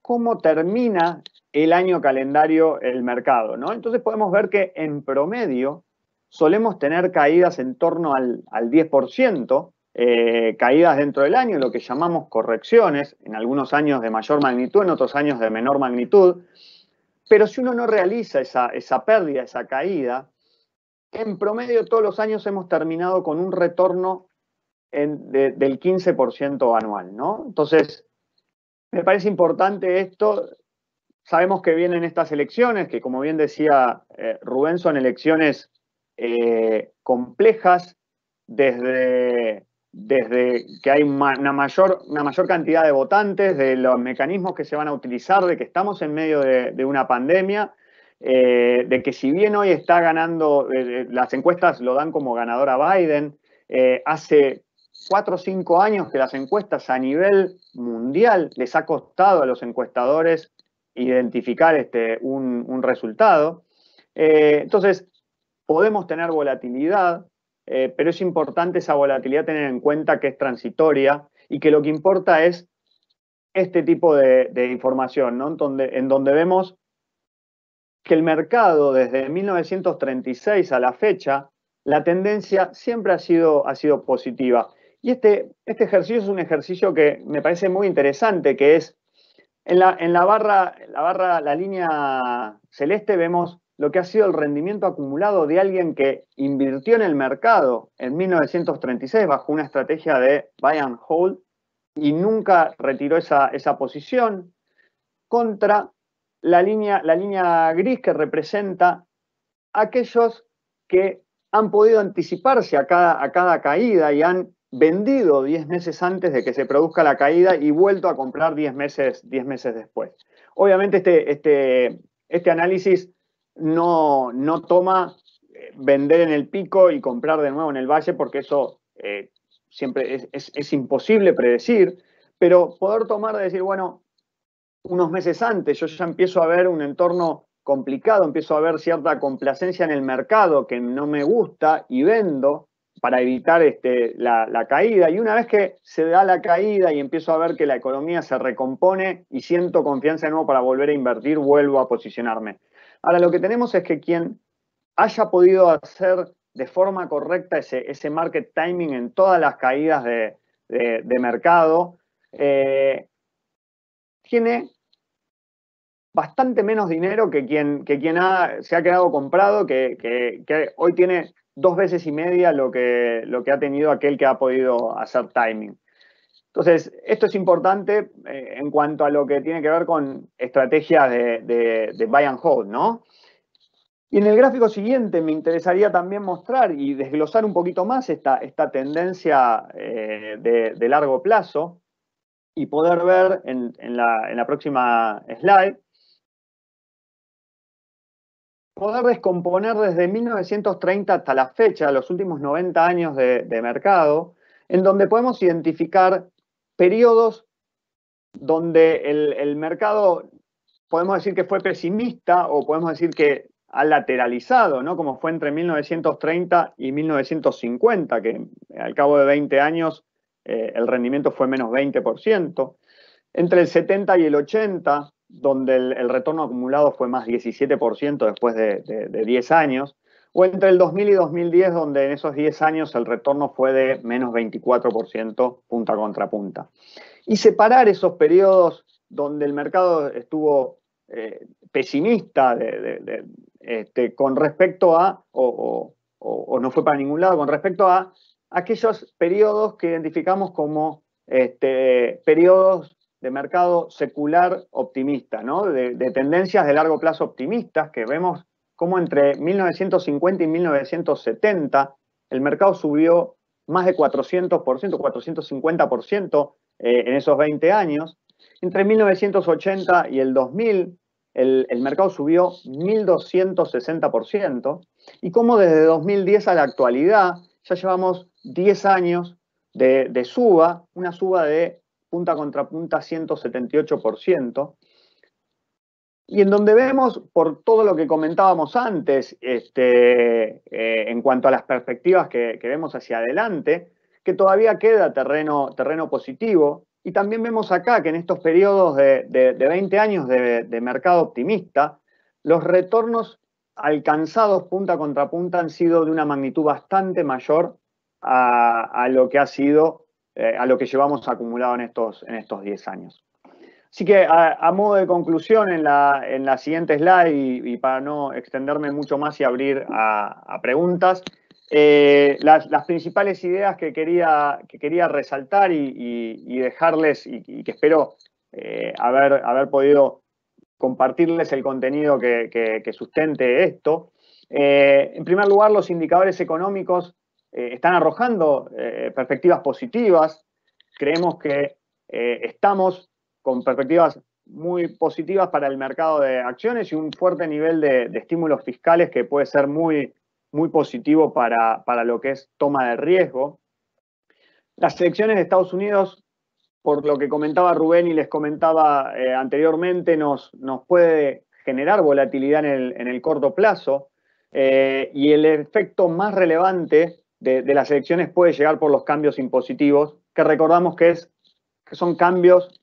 cómo termina el año calendario el mercado. ¿no? Entonces podemos ver que en promedio solemos tener caídas en torno al, 10%, eh, caídas dentro del año, lo que llamamos correcciones, en algunos años de mayor magnitud, en otros años de menor magnitud. Pero si uno no realiza esa, pérdida, esa caída, en promedio todos los años hemos terminado con un retorno en, del 15% anual, ¿no? Entonces, me parece importante esto. Sabemos que vienen estas elecciones, que como bien decía eh, Rubén, son elecciones eh, complejas, desde, desde que hay una mayor, una mayor cantidad de votantes, de los mecanismos que se van a utilizar, de que estamos en medio de, una pandemia, eh, de que si bien hoy está ganando, eh, las encuestas lo dan como ganador a Biden, hace cuatro o cinco años que las encuestas a nivel mundial les ha costado a los encuestadores identificar este, un, resultado. entonces, Podemos tener volatilidad, eh, pero es importante esa volatilidad tener en cuenta que es transitoria y que lo que importa es este tipo de, información, ¿no? en, donde, en donde vemos que el mercado desde 1936 a la fecha, la tendencia siempre ha sido, ha sido positiva. Y este, este, ejercicio es un ejercicio que me parece muy interesante, que es en la, en la barra, la barra, la línea celeste vemos lo que ha sido el rendimiento acumulado de alguien que invirtió en el mercado en 1936 bajo una estrategia de buy and hold y nunca retiró esa, posición, contra la línea, la línea gris que representa aquellos que han podido anticiparse a cada, a cada caída y han vendido 10 meses antes de que se produzca la caída y vuelto a comprar 10 meses, meses después. Obviamente este, este, este análisis no, toma eh, vender en el pico y comprar de nuevo en el valle, porque eso eh, siempre es, imposible predecir, pero poder tomar de decir, bueno, unos meses antes yo ya empiezo a ver un entorno complicado, empiezo a ver cierta complacencia en el mercado que no me gusta y vendo para evitar este, la, la caída. Y una vez que se da la caída y empiezo a ver que la economía se recompone y siento confianza de nuevo para volver a invertir, vuelvo a posicionarme. Ahora, lo que tenemos es que quien haya podido hacer de forma correcta ese, market timing en todas las caídas de, mercado, eh, tiene bastante menos dinero que quien, se ha quedado comprado, que, hoy tiene dos veces y media lo que ha tenido aquel que ha podido hacer timing. Entonces, esto es importante eh, en cuanto a lo que tiene que ver con estrategias de, buy and hold, ¿no? Y en el gráfico siguiente me interesaría también mostrar y desglosar un poquito más esta, esta tendencia eh, de, largo plazo y poder ver en, la, próxima slide poder descomponer desde 1930 hasta la fecha, los últimos 90 años de, de mercado, en donde podemos identificar periodos donde el, mercado, podemos decir que fue pesimista o podemos decir que ha lateralizado, ¿no? Como fue entre 1930 y 1950, que al cabo de 20 años eh, el rendimiento fue menos 20%. Entre el 70 y el 80, donde el, retorno acumulado fue más 17% después de, 10 años o entre el 2000 y 2010, donde en esos 10 años el retorno fue de menos 24% punta contra punta. Y separar esos periodos donde el mercado estuvo eh, pesimista este, con respecto a, o, no fue para ningún lado, con respecto a aquellos periodos que identificamos como este, periodos de mercado secular optimista, ¿no? de tendencias de largo plazo optimistas que vemos cómo entre 1950 y 1970 el mercado subió más de 400%, 450% eh, en esos 20 años. Entre 1980 y el 2000 el, mercado subió 1.260% y cómo desde 2010 a la actualidad ya llevamos 10 años de suba, una suba de punta contra punta 178% y en donde vemos, por todo lo que comentábamos antes, este, eh, en cuanto a las perspectivas que, vemos hacia adelante, que todavía queda terreno, positivo. Y también vemos acá que en estos periodos de, 20 años de, mercado optimista, los retornos alcanzados punta contra punta han sido de una magnitud bastante mayor a, lo que ha sido, eh, a lo que llevamos acumulado en estos 10 años. Así que a, modo de conclusión en la, en siguiente slide y, para no extenderme mucho más y abrir a, preguntas, eh, las, principales ideas que quería, que quería resaltar y, dejarles y, que espero eh, haber, haber podido compartirles el contenido que, sustente esto. Eh, en primer lugar, los indicadores económicos están arrojando perspectivas positivas. Creemos que estamos con perspectivas muy positivas para el mercado de acciones y un fuerte nivel de, estímulos fiscales que puede ser muy, muy positivo para, lo que es toma de riesgo. Las elecciones de Estados Unidos, por lo que comentaba Rubén y les comentaba eh, anteriormente, nos, nos, puede generar volatilidad en el, corto plazo eh, y el efecto más relevante de, las elecciones puede llegar por los cambios impositivos, que recordamos que, es, que son cambios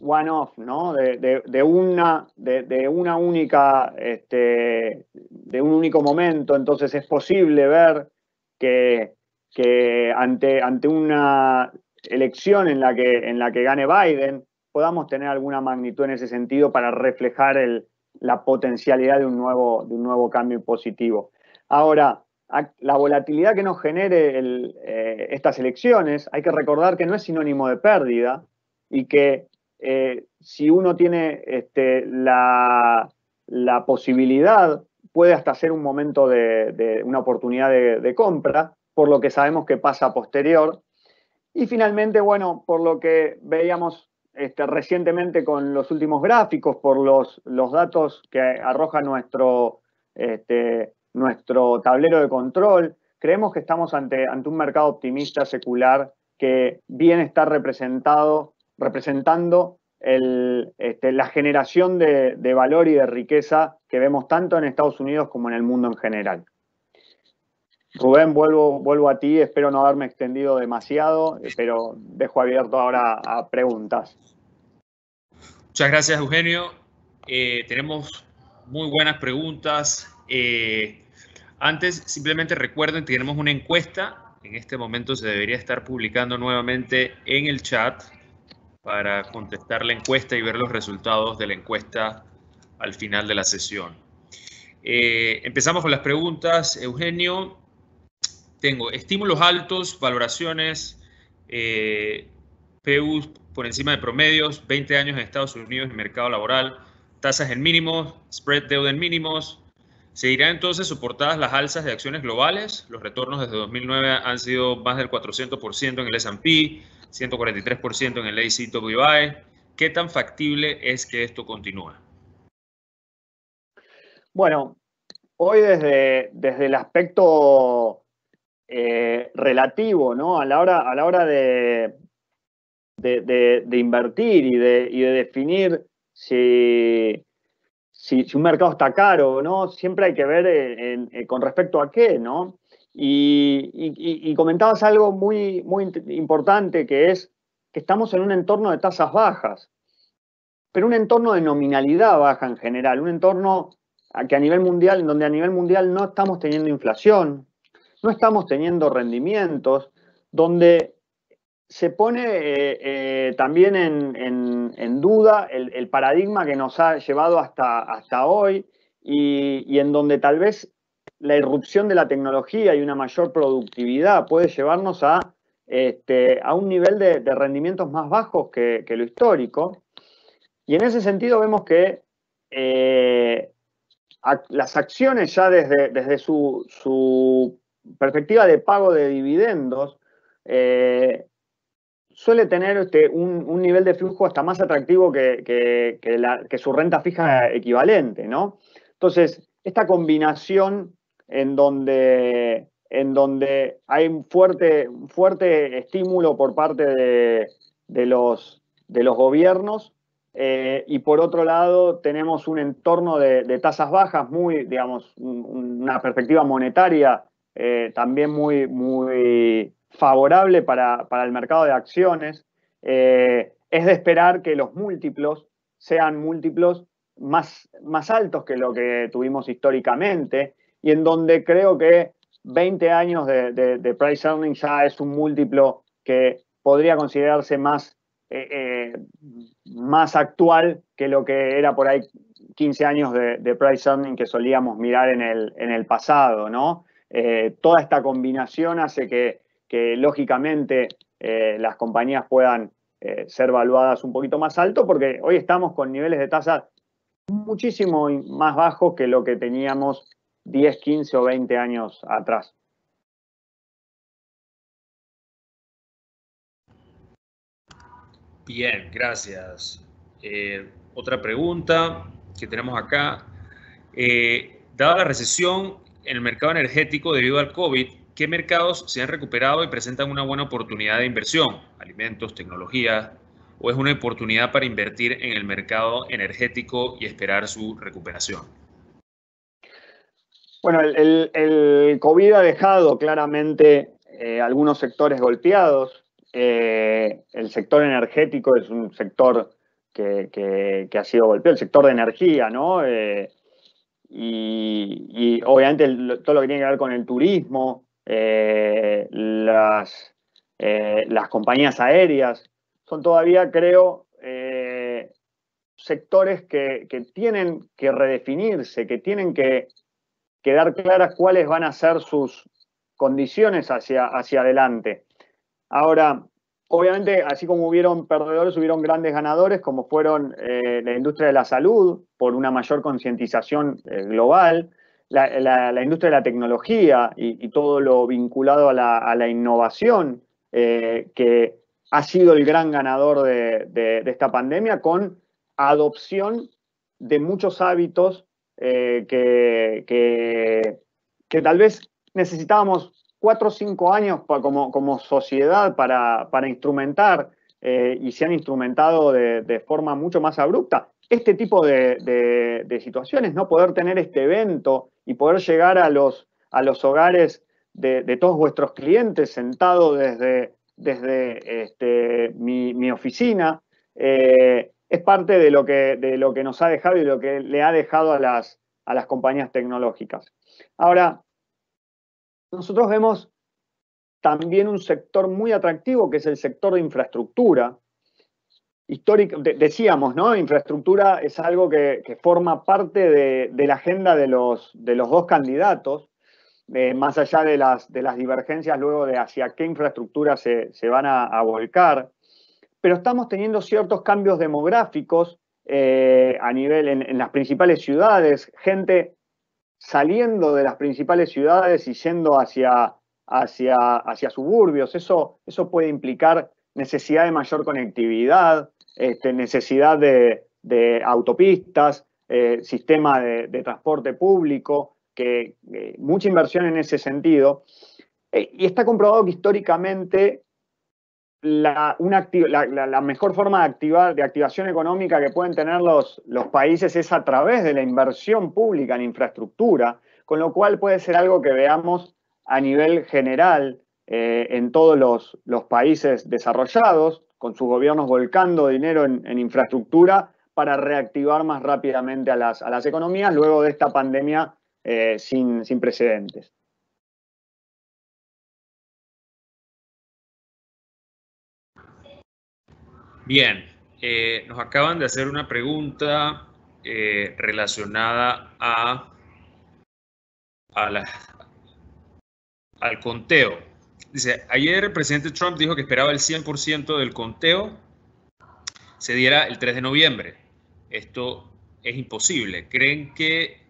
one-off, ¿no? De, una, de, una única, este, de un único momento. Entonces es posible ver que, ante, ante una elección en la, que, en la que gane Biden podamos tener alguna magnitud en ese sentido para reflejar la potencialidad de un, nuevo, de un nuevo cambio positivo. Ahora, la volatilidad que nos genere eh, estas elecciones, hay que recordar que no es sinónimo de pérdida y que eh, si uno tiene este, la, posibilidad, puede hasta ser un momento de, una oportunidad de, compra, por lo que sabemos que pasa posterior. Y finalmente, bueno, por lo que veíamos este, recientemente con los últimos gráficos, por los, datos que arroja nuestro, este, nuestro tablero de control, creemos que estamos ante, ante un mercado optimista secular que bien está representado representando este, la generación de, valor y de riqueza que vemos tanto en Estados Unidos como en el mundo en general. Rubén, vuelvo, vuelvo a ti, espero no haberme extendido demasiado, pero dejo abierto ahora a preguntas. Muchas gracias, Eugenio. Eh, tenemos muy buenas preguntas. Eh, antes, simplemente recuerden, tenemos una encuesta. En este momento se debería estar publicando nuevamente en el chat para contestar la encuesta y ver los resultados de la encuesta al final de la sesión. Eh, empezamos con las preguntas. Eugenio, tengo estímulos altos, valoraciones, eh, por encima de promedios, 20 años en Estados Unidos en mercado laboral, tasas en mínimos, spread deuda en mínimos. ¿Seguirán entonces soportadas las alzas de acciones globales? Los retornos desde 2009 han sido más del 400% en el S&P, 143% en el ACWI. ¿Qué tan factible es que esto continúe? Bueno, hoy desde, desde el aspecto eh, relativo, ¿no? A la hora, a la hora de, de, invertir y de, y de definir si, si, un mercado está caro o no, siempre hay que ver eh, eh, con respecto a qué, ¿no? Y, comentabas algo muy, muy importante que es que estamos en un entorno de tasas bajas, pero un entorno de nominalidad baja en general, un entorno que a nivel mundial, en donde a nivel mundial no estamos teniendo inflación, no estamos teniendo rendimientos, donde se pone eh, eh, también en, duda el, paradigma que nos ha llevado hasta, hasta hoy y, en donde tal vez la irrupción de la tecnología y una mayor productividad puede llevarnos a, este, a un nivel de, rendimientos más bajos que, lo histórico. Y en ese sentido vemos que eh, las acciones ya desde, desde su, perspectiva de pago de dividendos eh, suele tener este, un, nivel de flujo hasta más atractivo que, su renta fija equivalente, ¿no? Entonces, esta combinación en donde, hay un fuerte, estímulo por parte de, los, gobiernos eh, y por otro lado, tenemos un entorno de, tasas bajas, muy, una perspectiva monetaria eh, también muy, favorable para, el mercado de acciones. Eh, es de esperar que los múltiplos sean múltiplos más altos que lo que tuvimos históricamente y en donde creo que 20 años de, price earning ya es un múltiplo que podría considerarse más, eh, eh, más actual que lo que era por ahí 15 años de, price earning que solíamos mirar en el, pasado, ¿no? Eh, toda esta combinación hace que, que lógicamente las compañías puedan ser valuadas un poquito más alto porque hoy estamos con niveles de tasa muchísimo más bajos que lo que teníamos 10, 15 o 20 años atrás. Bien, gracias. Eh, otra pregunta que tenemos acá. Eh, dada la recesión en el mercado energético debido al COVID, ¿qué mercados se han recuperado y presentan una buena oportunidad de inversión? Alimentos, tecnologías, o es una oportunidad para invertir en el mercado energético y esperar su recuperación? Bueno, el, COVID ha dejado claramente eh, algunos sectores golpeados. Eh, el sector energético es un sector que, ha sido golpeado, el sector de energía, ¿no? Eh, y, obviamente todo lo que tiene que ver con el turismo, las, compañías aéreas, son todavía, creo, sectores que tienen que redefinirse, que tienen que quedar claras cuáles van a ser sus condiciones hacia, hacia adelante. Ahora, obviamente, así como hubieron perdedores, hubieron grandes ganadores, como fueron eh, la industria de la salud, por una mayor concientización eh, global, la, industria de la tecnología y, todo lo vinculado a la, innovación, eh, que ha sido el gran ganador de, esta pandemia, con adopción de muchos hábitos eh, que, que, tal vez necesitábamos cuatro o cinco años como, como, sociedad para, para instrumentar eh, y se han instrumentado de, forma mucho más abrupta. Este tipo de, de, situaciones, no poder tener este evento y poder llegar a los, a los hogares de, todos vuestros clientes sentado desde, desde este, mi, oficina. Eh, es parte de lo, que, de lo que nos ha dejado y lo que le ha dejado a las, a las compañías tecnológicas. Ahora, nosotros vemos también un sector muy atractivo que es el sector de infraestructura. decíamos, ¿no? Infraestructura es algo que, forma parte de, la agenda de los, dos candidatos, eh, más allá de las, de las divergencias luego de hacia qué infraestructura se, van a volcar pero estamos teniendo ciertos cambios demográficos eh, a nivel en, las principales ciudades, gente saliendo de las principales ciudades y yendo hacia, hacia, suburbios. Eso, eso puede implicar necesidad de mayor conectividad, este, necesidad de, autopistas, eh, sistema de, transporte público, que eh, mucha inversión en ese sentido. y está comprobado que históricamente la, mejor forma de, activar, de activación económica que pueden tener los, países es a través de la inversión pública en infraestructura, con lo cual puede ser algo que veamos a nivel general eh, en todos los, países desarrollados, con sus gobiernos volcando dinero en, infraestructura para reactivar más rápidamente a las, economías luego de esta pandemia eh, sin precedentes. Bien, eh, nos acaban de hacer una pregunta eh, relacionada a, a al conteo. Dice, ayer el presidente Trump dijo que esperaba el 100% del conteo se diera el 3 de noviembre. Esto es imposible. ¿Creen que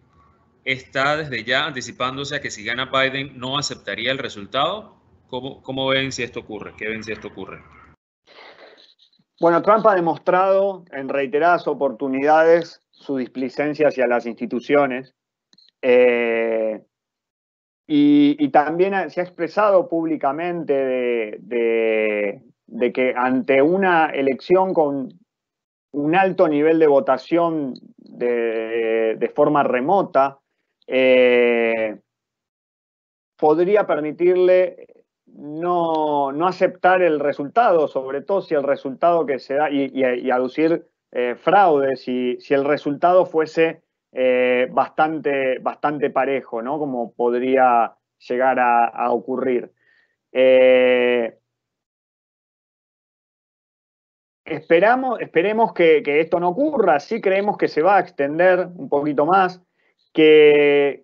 está desde ya anticipándose a que si gana Biden no aceptaría el resultado? ¿Cómo, cómo ven si esto ocurre? ¿Qué ven si esto ocurre? Bueno, Trump ha demostrado en reiteradas oportunidades su displicencia hacia las instituciones eh, y, también se ha expresado públicamente de, que ante una elección con un alto nivel de votación de, forma remota, eh, podría permitirle no, aceptar el resultado, sobre todo si el resultado que se da, y, aducir eh, fraudes, si, si el resultado fuese eh, bastante, bastante parejo, ¿no? Como podría llegar a, ocurrir. Eh, esperamos, esperemos que, esto no ocurra, sí creemos que se va a extender un poquito más, que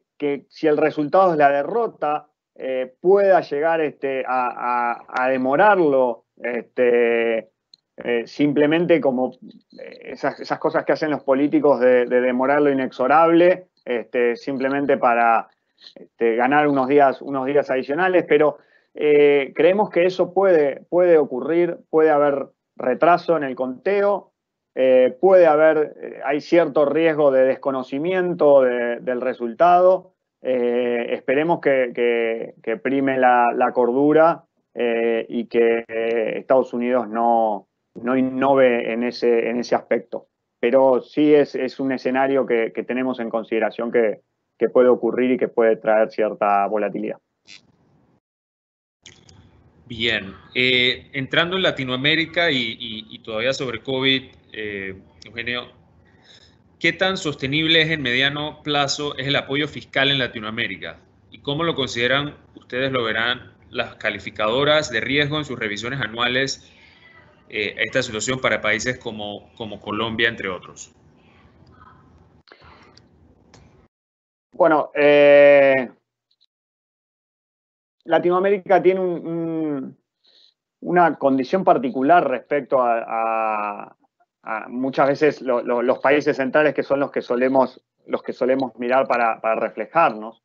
si el resultado es la derrota, eh, pueda llegar este, a, demorarlo este, eh, simplemente como eh, esas, cosas que hacen los políticos de, demorarlo demorar inexorable, este, simplemente para ganar unos días, unos días adicionales, pero creemos que eso puede, ocurrir, puede haber retraso en el conteo, puede haber, hay cierto riesgo de desconocimiento del resultado, eh, esperemos que, prime la, cordura eh, y que eh, Estados Unidos no, no innove en ese, en ese aspecto. Pero sí es, un escenario que, tenemos en consideración que, puede ocurrir y que puede traer cierta volatilidad. Bien, entrando en Latinoamérica y, todavía sobre COVID, eh, Eugenio, ¿Qué tan sostenible es en mediano plazo es el apoyo fiscal en Latinoamérica? ¿Y cómo lo consideran, ustedes lo verán, las calificadoras de riesgo en sus revisiones anuales eh, esta situación para países como, como Colombia, entre otros? Bueno, eh, Latinoamérica tiene una condición particular respecto a, muchas veces los países centrales que son los que solemos, los que solemos mirar para, reflejarnos.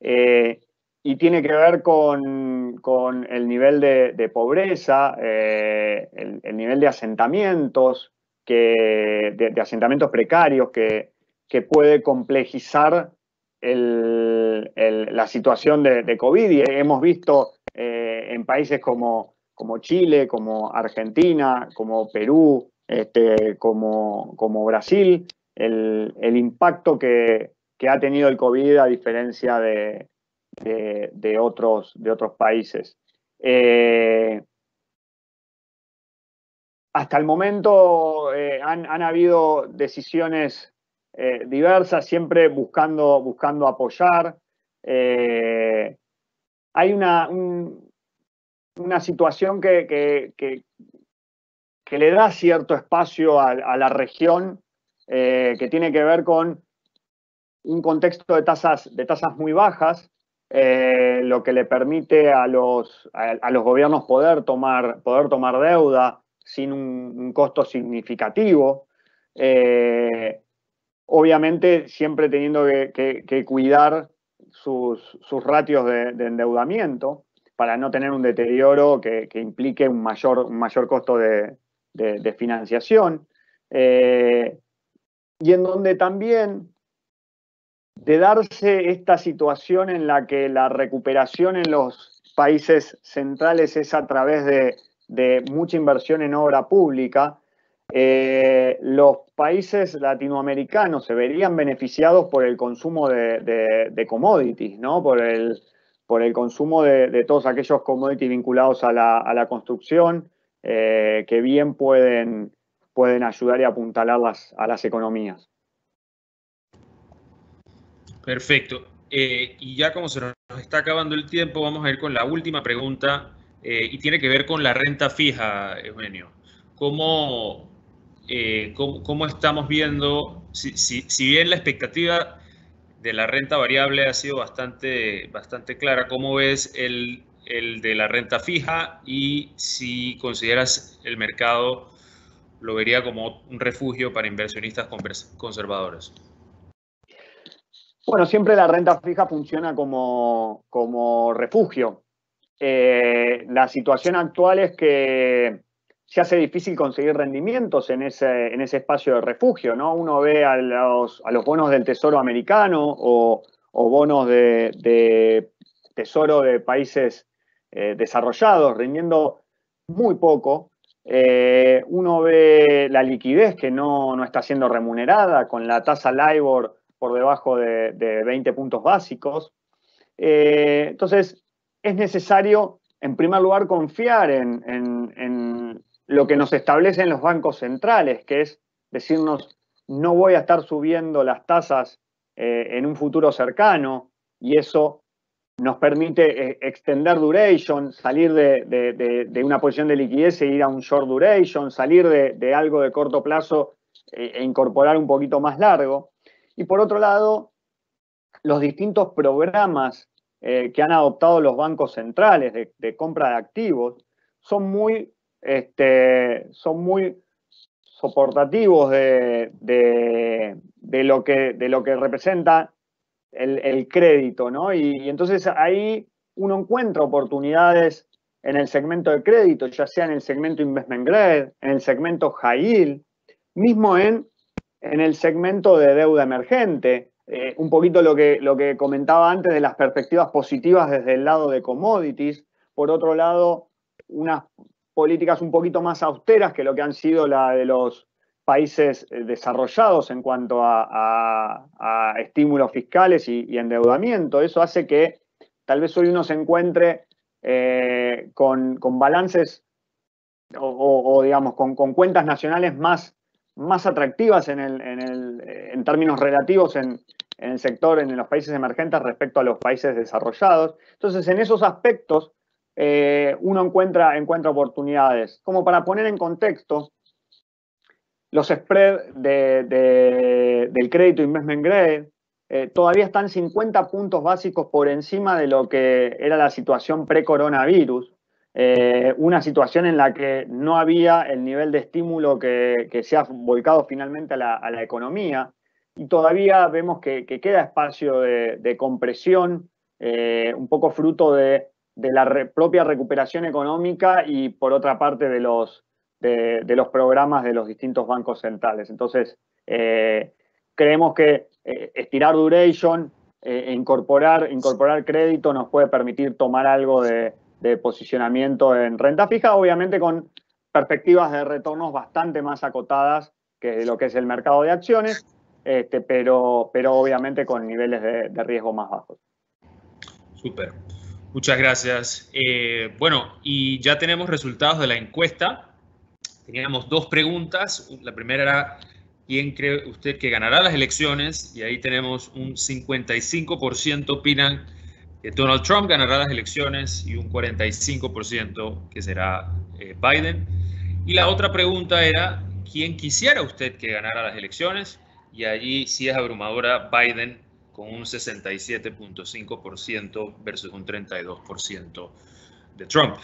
Eh, y tiene que ver con, el nivel de, pobreza, eh, el, nivel de asentamientos, que, de, asentamientos precarios que, que puede complejizar la situación de, COVID. Y hemos visto eh, en países como, como Chile, como Argentina, como Perú, este, como, Brasil, el, impacto que, ha tenido el COVID a diferencia de, otros, de otros países. Eh, hasta el momento eh, han, habido decisiones eh, diversas, siempre buscando, buscando apoyar. hay una, una situación que que le da cierto espacio a, la región eh, que tiene que ver con un contexto de tasas, de tasas muy bajas, eh, lo que le permite a los, a, los gobiernos poder tomar, poder tomar, deuda sin un, costo significativo. Eh, obviamente siempre teniendo que, cuidar sus, ratios de, endeudamiento para no tener un deterioro que, implique un mayor, un mayor costo de, de, financiación, eh, y en donde también de darse esta situación en la que la recuperación en los países centrales es a través de, mucha inversión en obra pública, eh, los países latinoamericanos se verían beneficiados por el consumo de, commodities, ¿no? por, el, consumo de, todos aquellos commodities vinculados a la construcción, eh, que bien pueden, pueden ayudar y apuntalar las, a las economías. Perfecto. Eh, y ya como se nos está acabando el tiempo, vamos a ir con la última pregunta eh, y tiene que ver con la renta fija, Eugenio. ¿Cómo, estamos viendo, si, bien la expectativa de la renta variable ha sido bastante, bastante clara, ¿cómo ves el el de la renta fija y si consideras el mercado, lo vería como un refugio para inversionistas conservadores. Bueno, siempre la renta fija funciona como, refugio. Eh, la situación actual es que se hace difícil conseguir rendimientos en ese, espacio de refugio, ¿no? Uno ve a los, bonos del Tesoro americano o, bonos de, de, Tesoro de países eh, desarrollados, rindiendo muy poco. Eh, uno ve la liquidez que no, está siendo remunerada con la tasa LIBOR por debajo de, 20 puntos básicos. Eh, entonces, es necesario, en primer lugar, confiar en, lo que nos establecen los bancos centrales, que es decirnos, no voy a estar subiendo las tasas en un futuro cercano y eso nos permite eh, extender duration, salir de, una posición de liquidez e ir a un short duration, salir de, algo de corto plazo eh, e incorporar un poquito más largo. Y por otro lado, los distintos programas eh, que han adoptado los bancos centrales de, compra de activos son muy, este, son muy soportativos de, lo que, de lo que representa el, crédito, ¿no? Y, entonces ahí uno encuentra oportunidades en el segmento de crédito, ya sea en el segmento investment grade, en el segmento high mismo en, en el segmento de deuda emergente. Eh, un poquito lo que, lo que comentaba antes de las perspectivas positivas desde el lado de commodities. Por otro lado, unas políticas un poquito más austeras que lo que han sido la de los países eh, desarrollados en cuanto a, estímulos fiscales y, endeudamiento. Eso hace que tal vez hoy uno se encuentre eh, con, balances o, digamos, con, con, cuentas nacionales más, más atractivas en, eh, términos relativos en, el sector, en los países emergentes respecto a los países desarrollados. Entonces, en esos aspectos, uno encuentra, encuentra oportunidades. Como para poner en contexto, los spreads del crédito investment grade eh, todavía están 50 puntos básicos por encima de lo que era la situación pre-coronavirus. Eh, una situación en la que no había el nivel de estímulo que, se ha volcado finalmente a la, economía y todavía vemos que, queda espacio de, compresión, eh, un poco fruto de, la propia recuperación económica y por otra parte de los, de, los programas de los distintos bancos centrales. Entonces, eh, creemos que eh, estirar duration, e incorporar, incorporar crédito nos puede permitir tomar algo de, posicionamiento en renta fija, obviamente con perspectivas de retornos bastante más acotadas que lo que es el mercado de acciones, este, pero, pero obviamente con niveles de, riesgo más bajos. Súper. Muchas gracias. bueno, y ya tenemos resultados de la encuesta teníamos dos preguntas. La primera era, ¿quién cree usted que ganará las elecciones? Y ahí tenemos un 55% opinan que Donald Trump ganará las elecciones y un 45% que será eh, Biden. Y la otra pregunta era, ¿quién quisiera usted que ganara las elecciones? Y allí sí es abrumadora Biden con un 67.5% versus un 32% de Trump.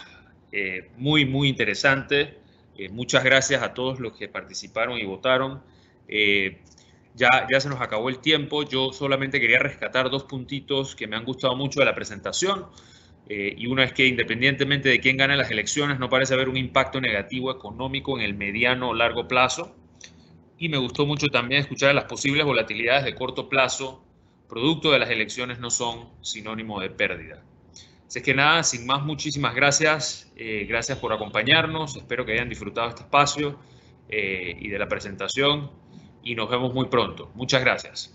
Eh, muy, muy interesante. Eh, muchas gracias a todos los que participaron y votaron. Eh, ya, se nos acabó el tiempo. Yo solamente quería rescatar dos puntitos que me han gustado mucho de la presentación. Eh, y uno es que independientemente de quién gane las elecciones, no parece haber un impacto negativo económico en el mediano o largo plazo. Y me gustó mucho también escuchar las posibles volatilidades de corto plazo, producto de las elecciones, no son sinónimo de pérdida. Así es que nada, sin más, muchísimas gracias. Eh, gracias por acompañarnos. Espero que hayan disfrutado este espacio eh, y de la presentación. Y nos vemos muy pronto. Muchas gracias.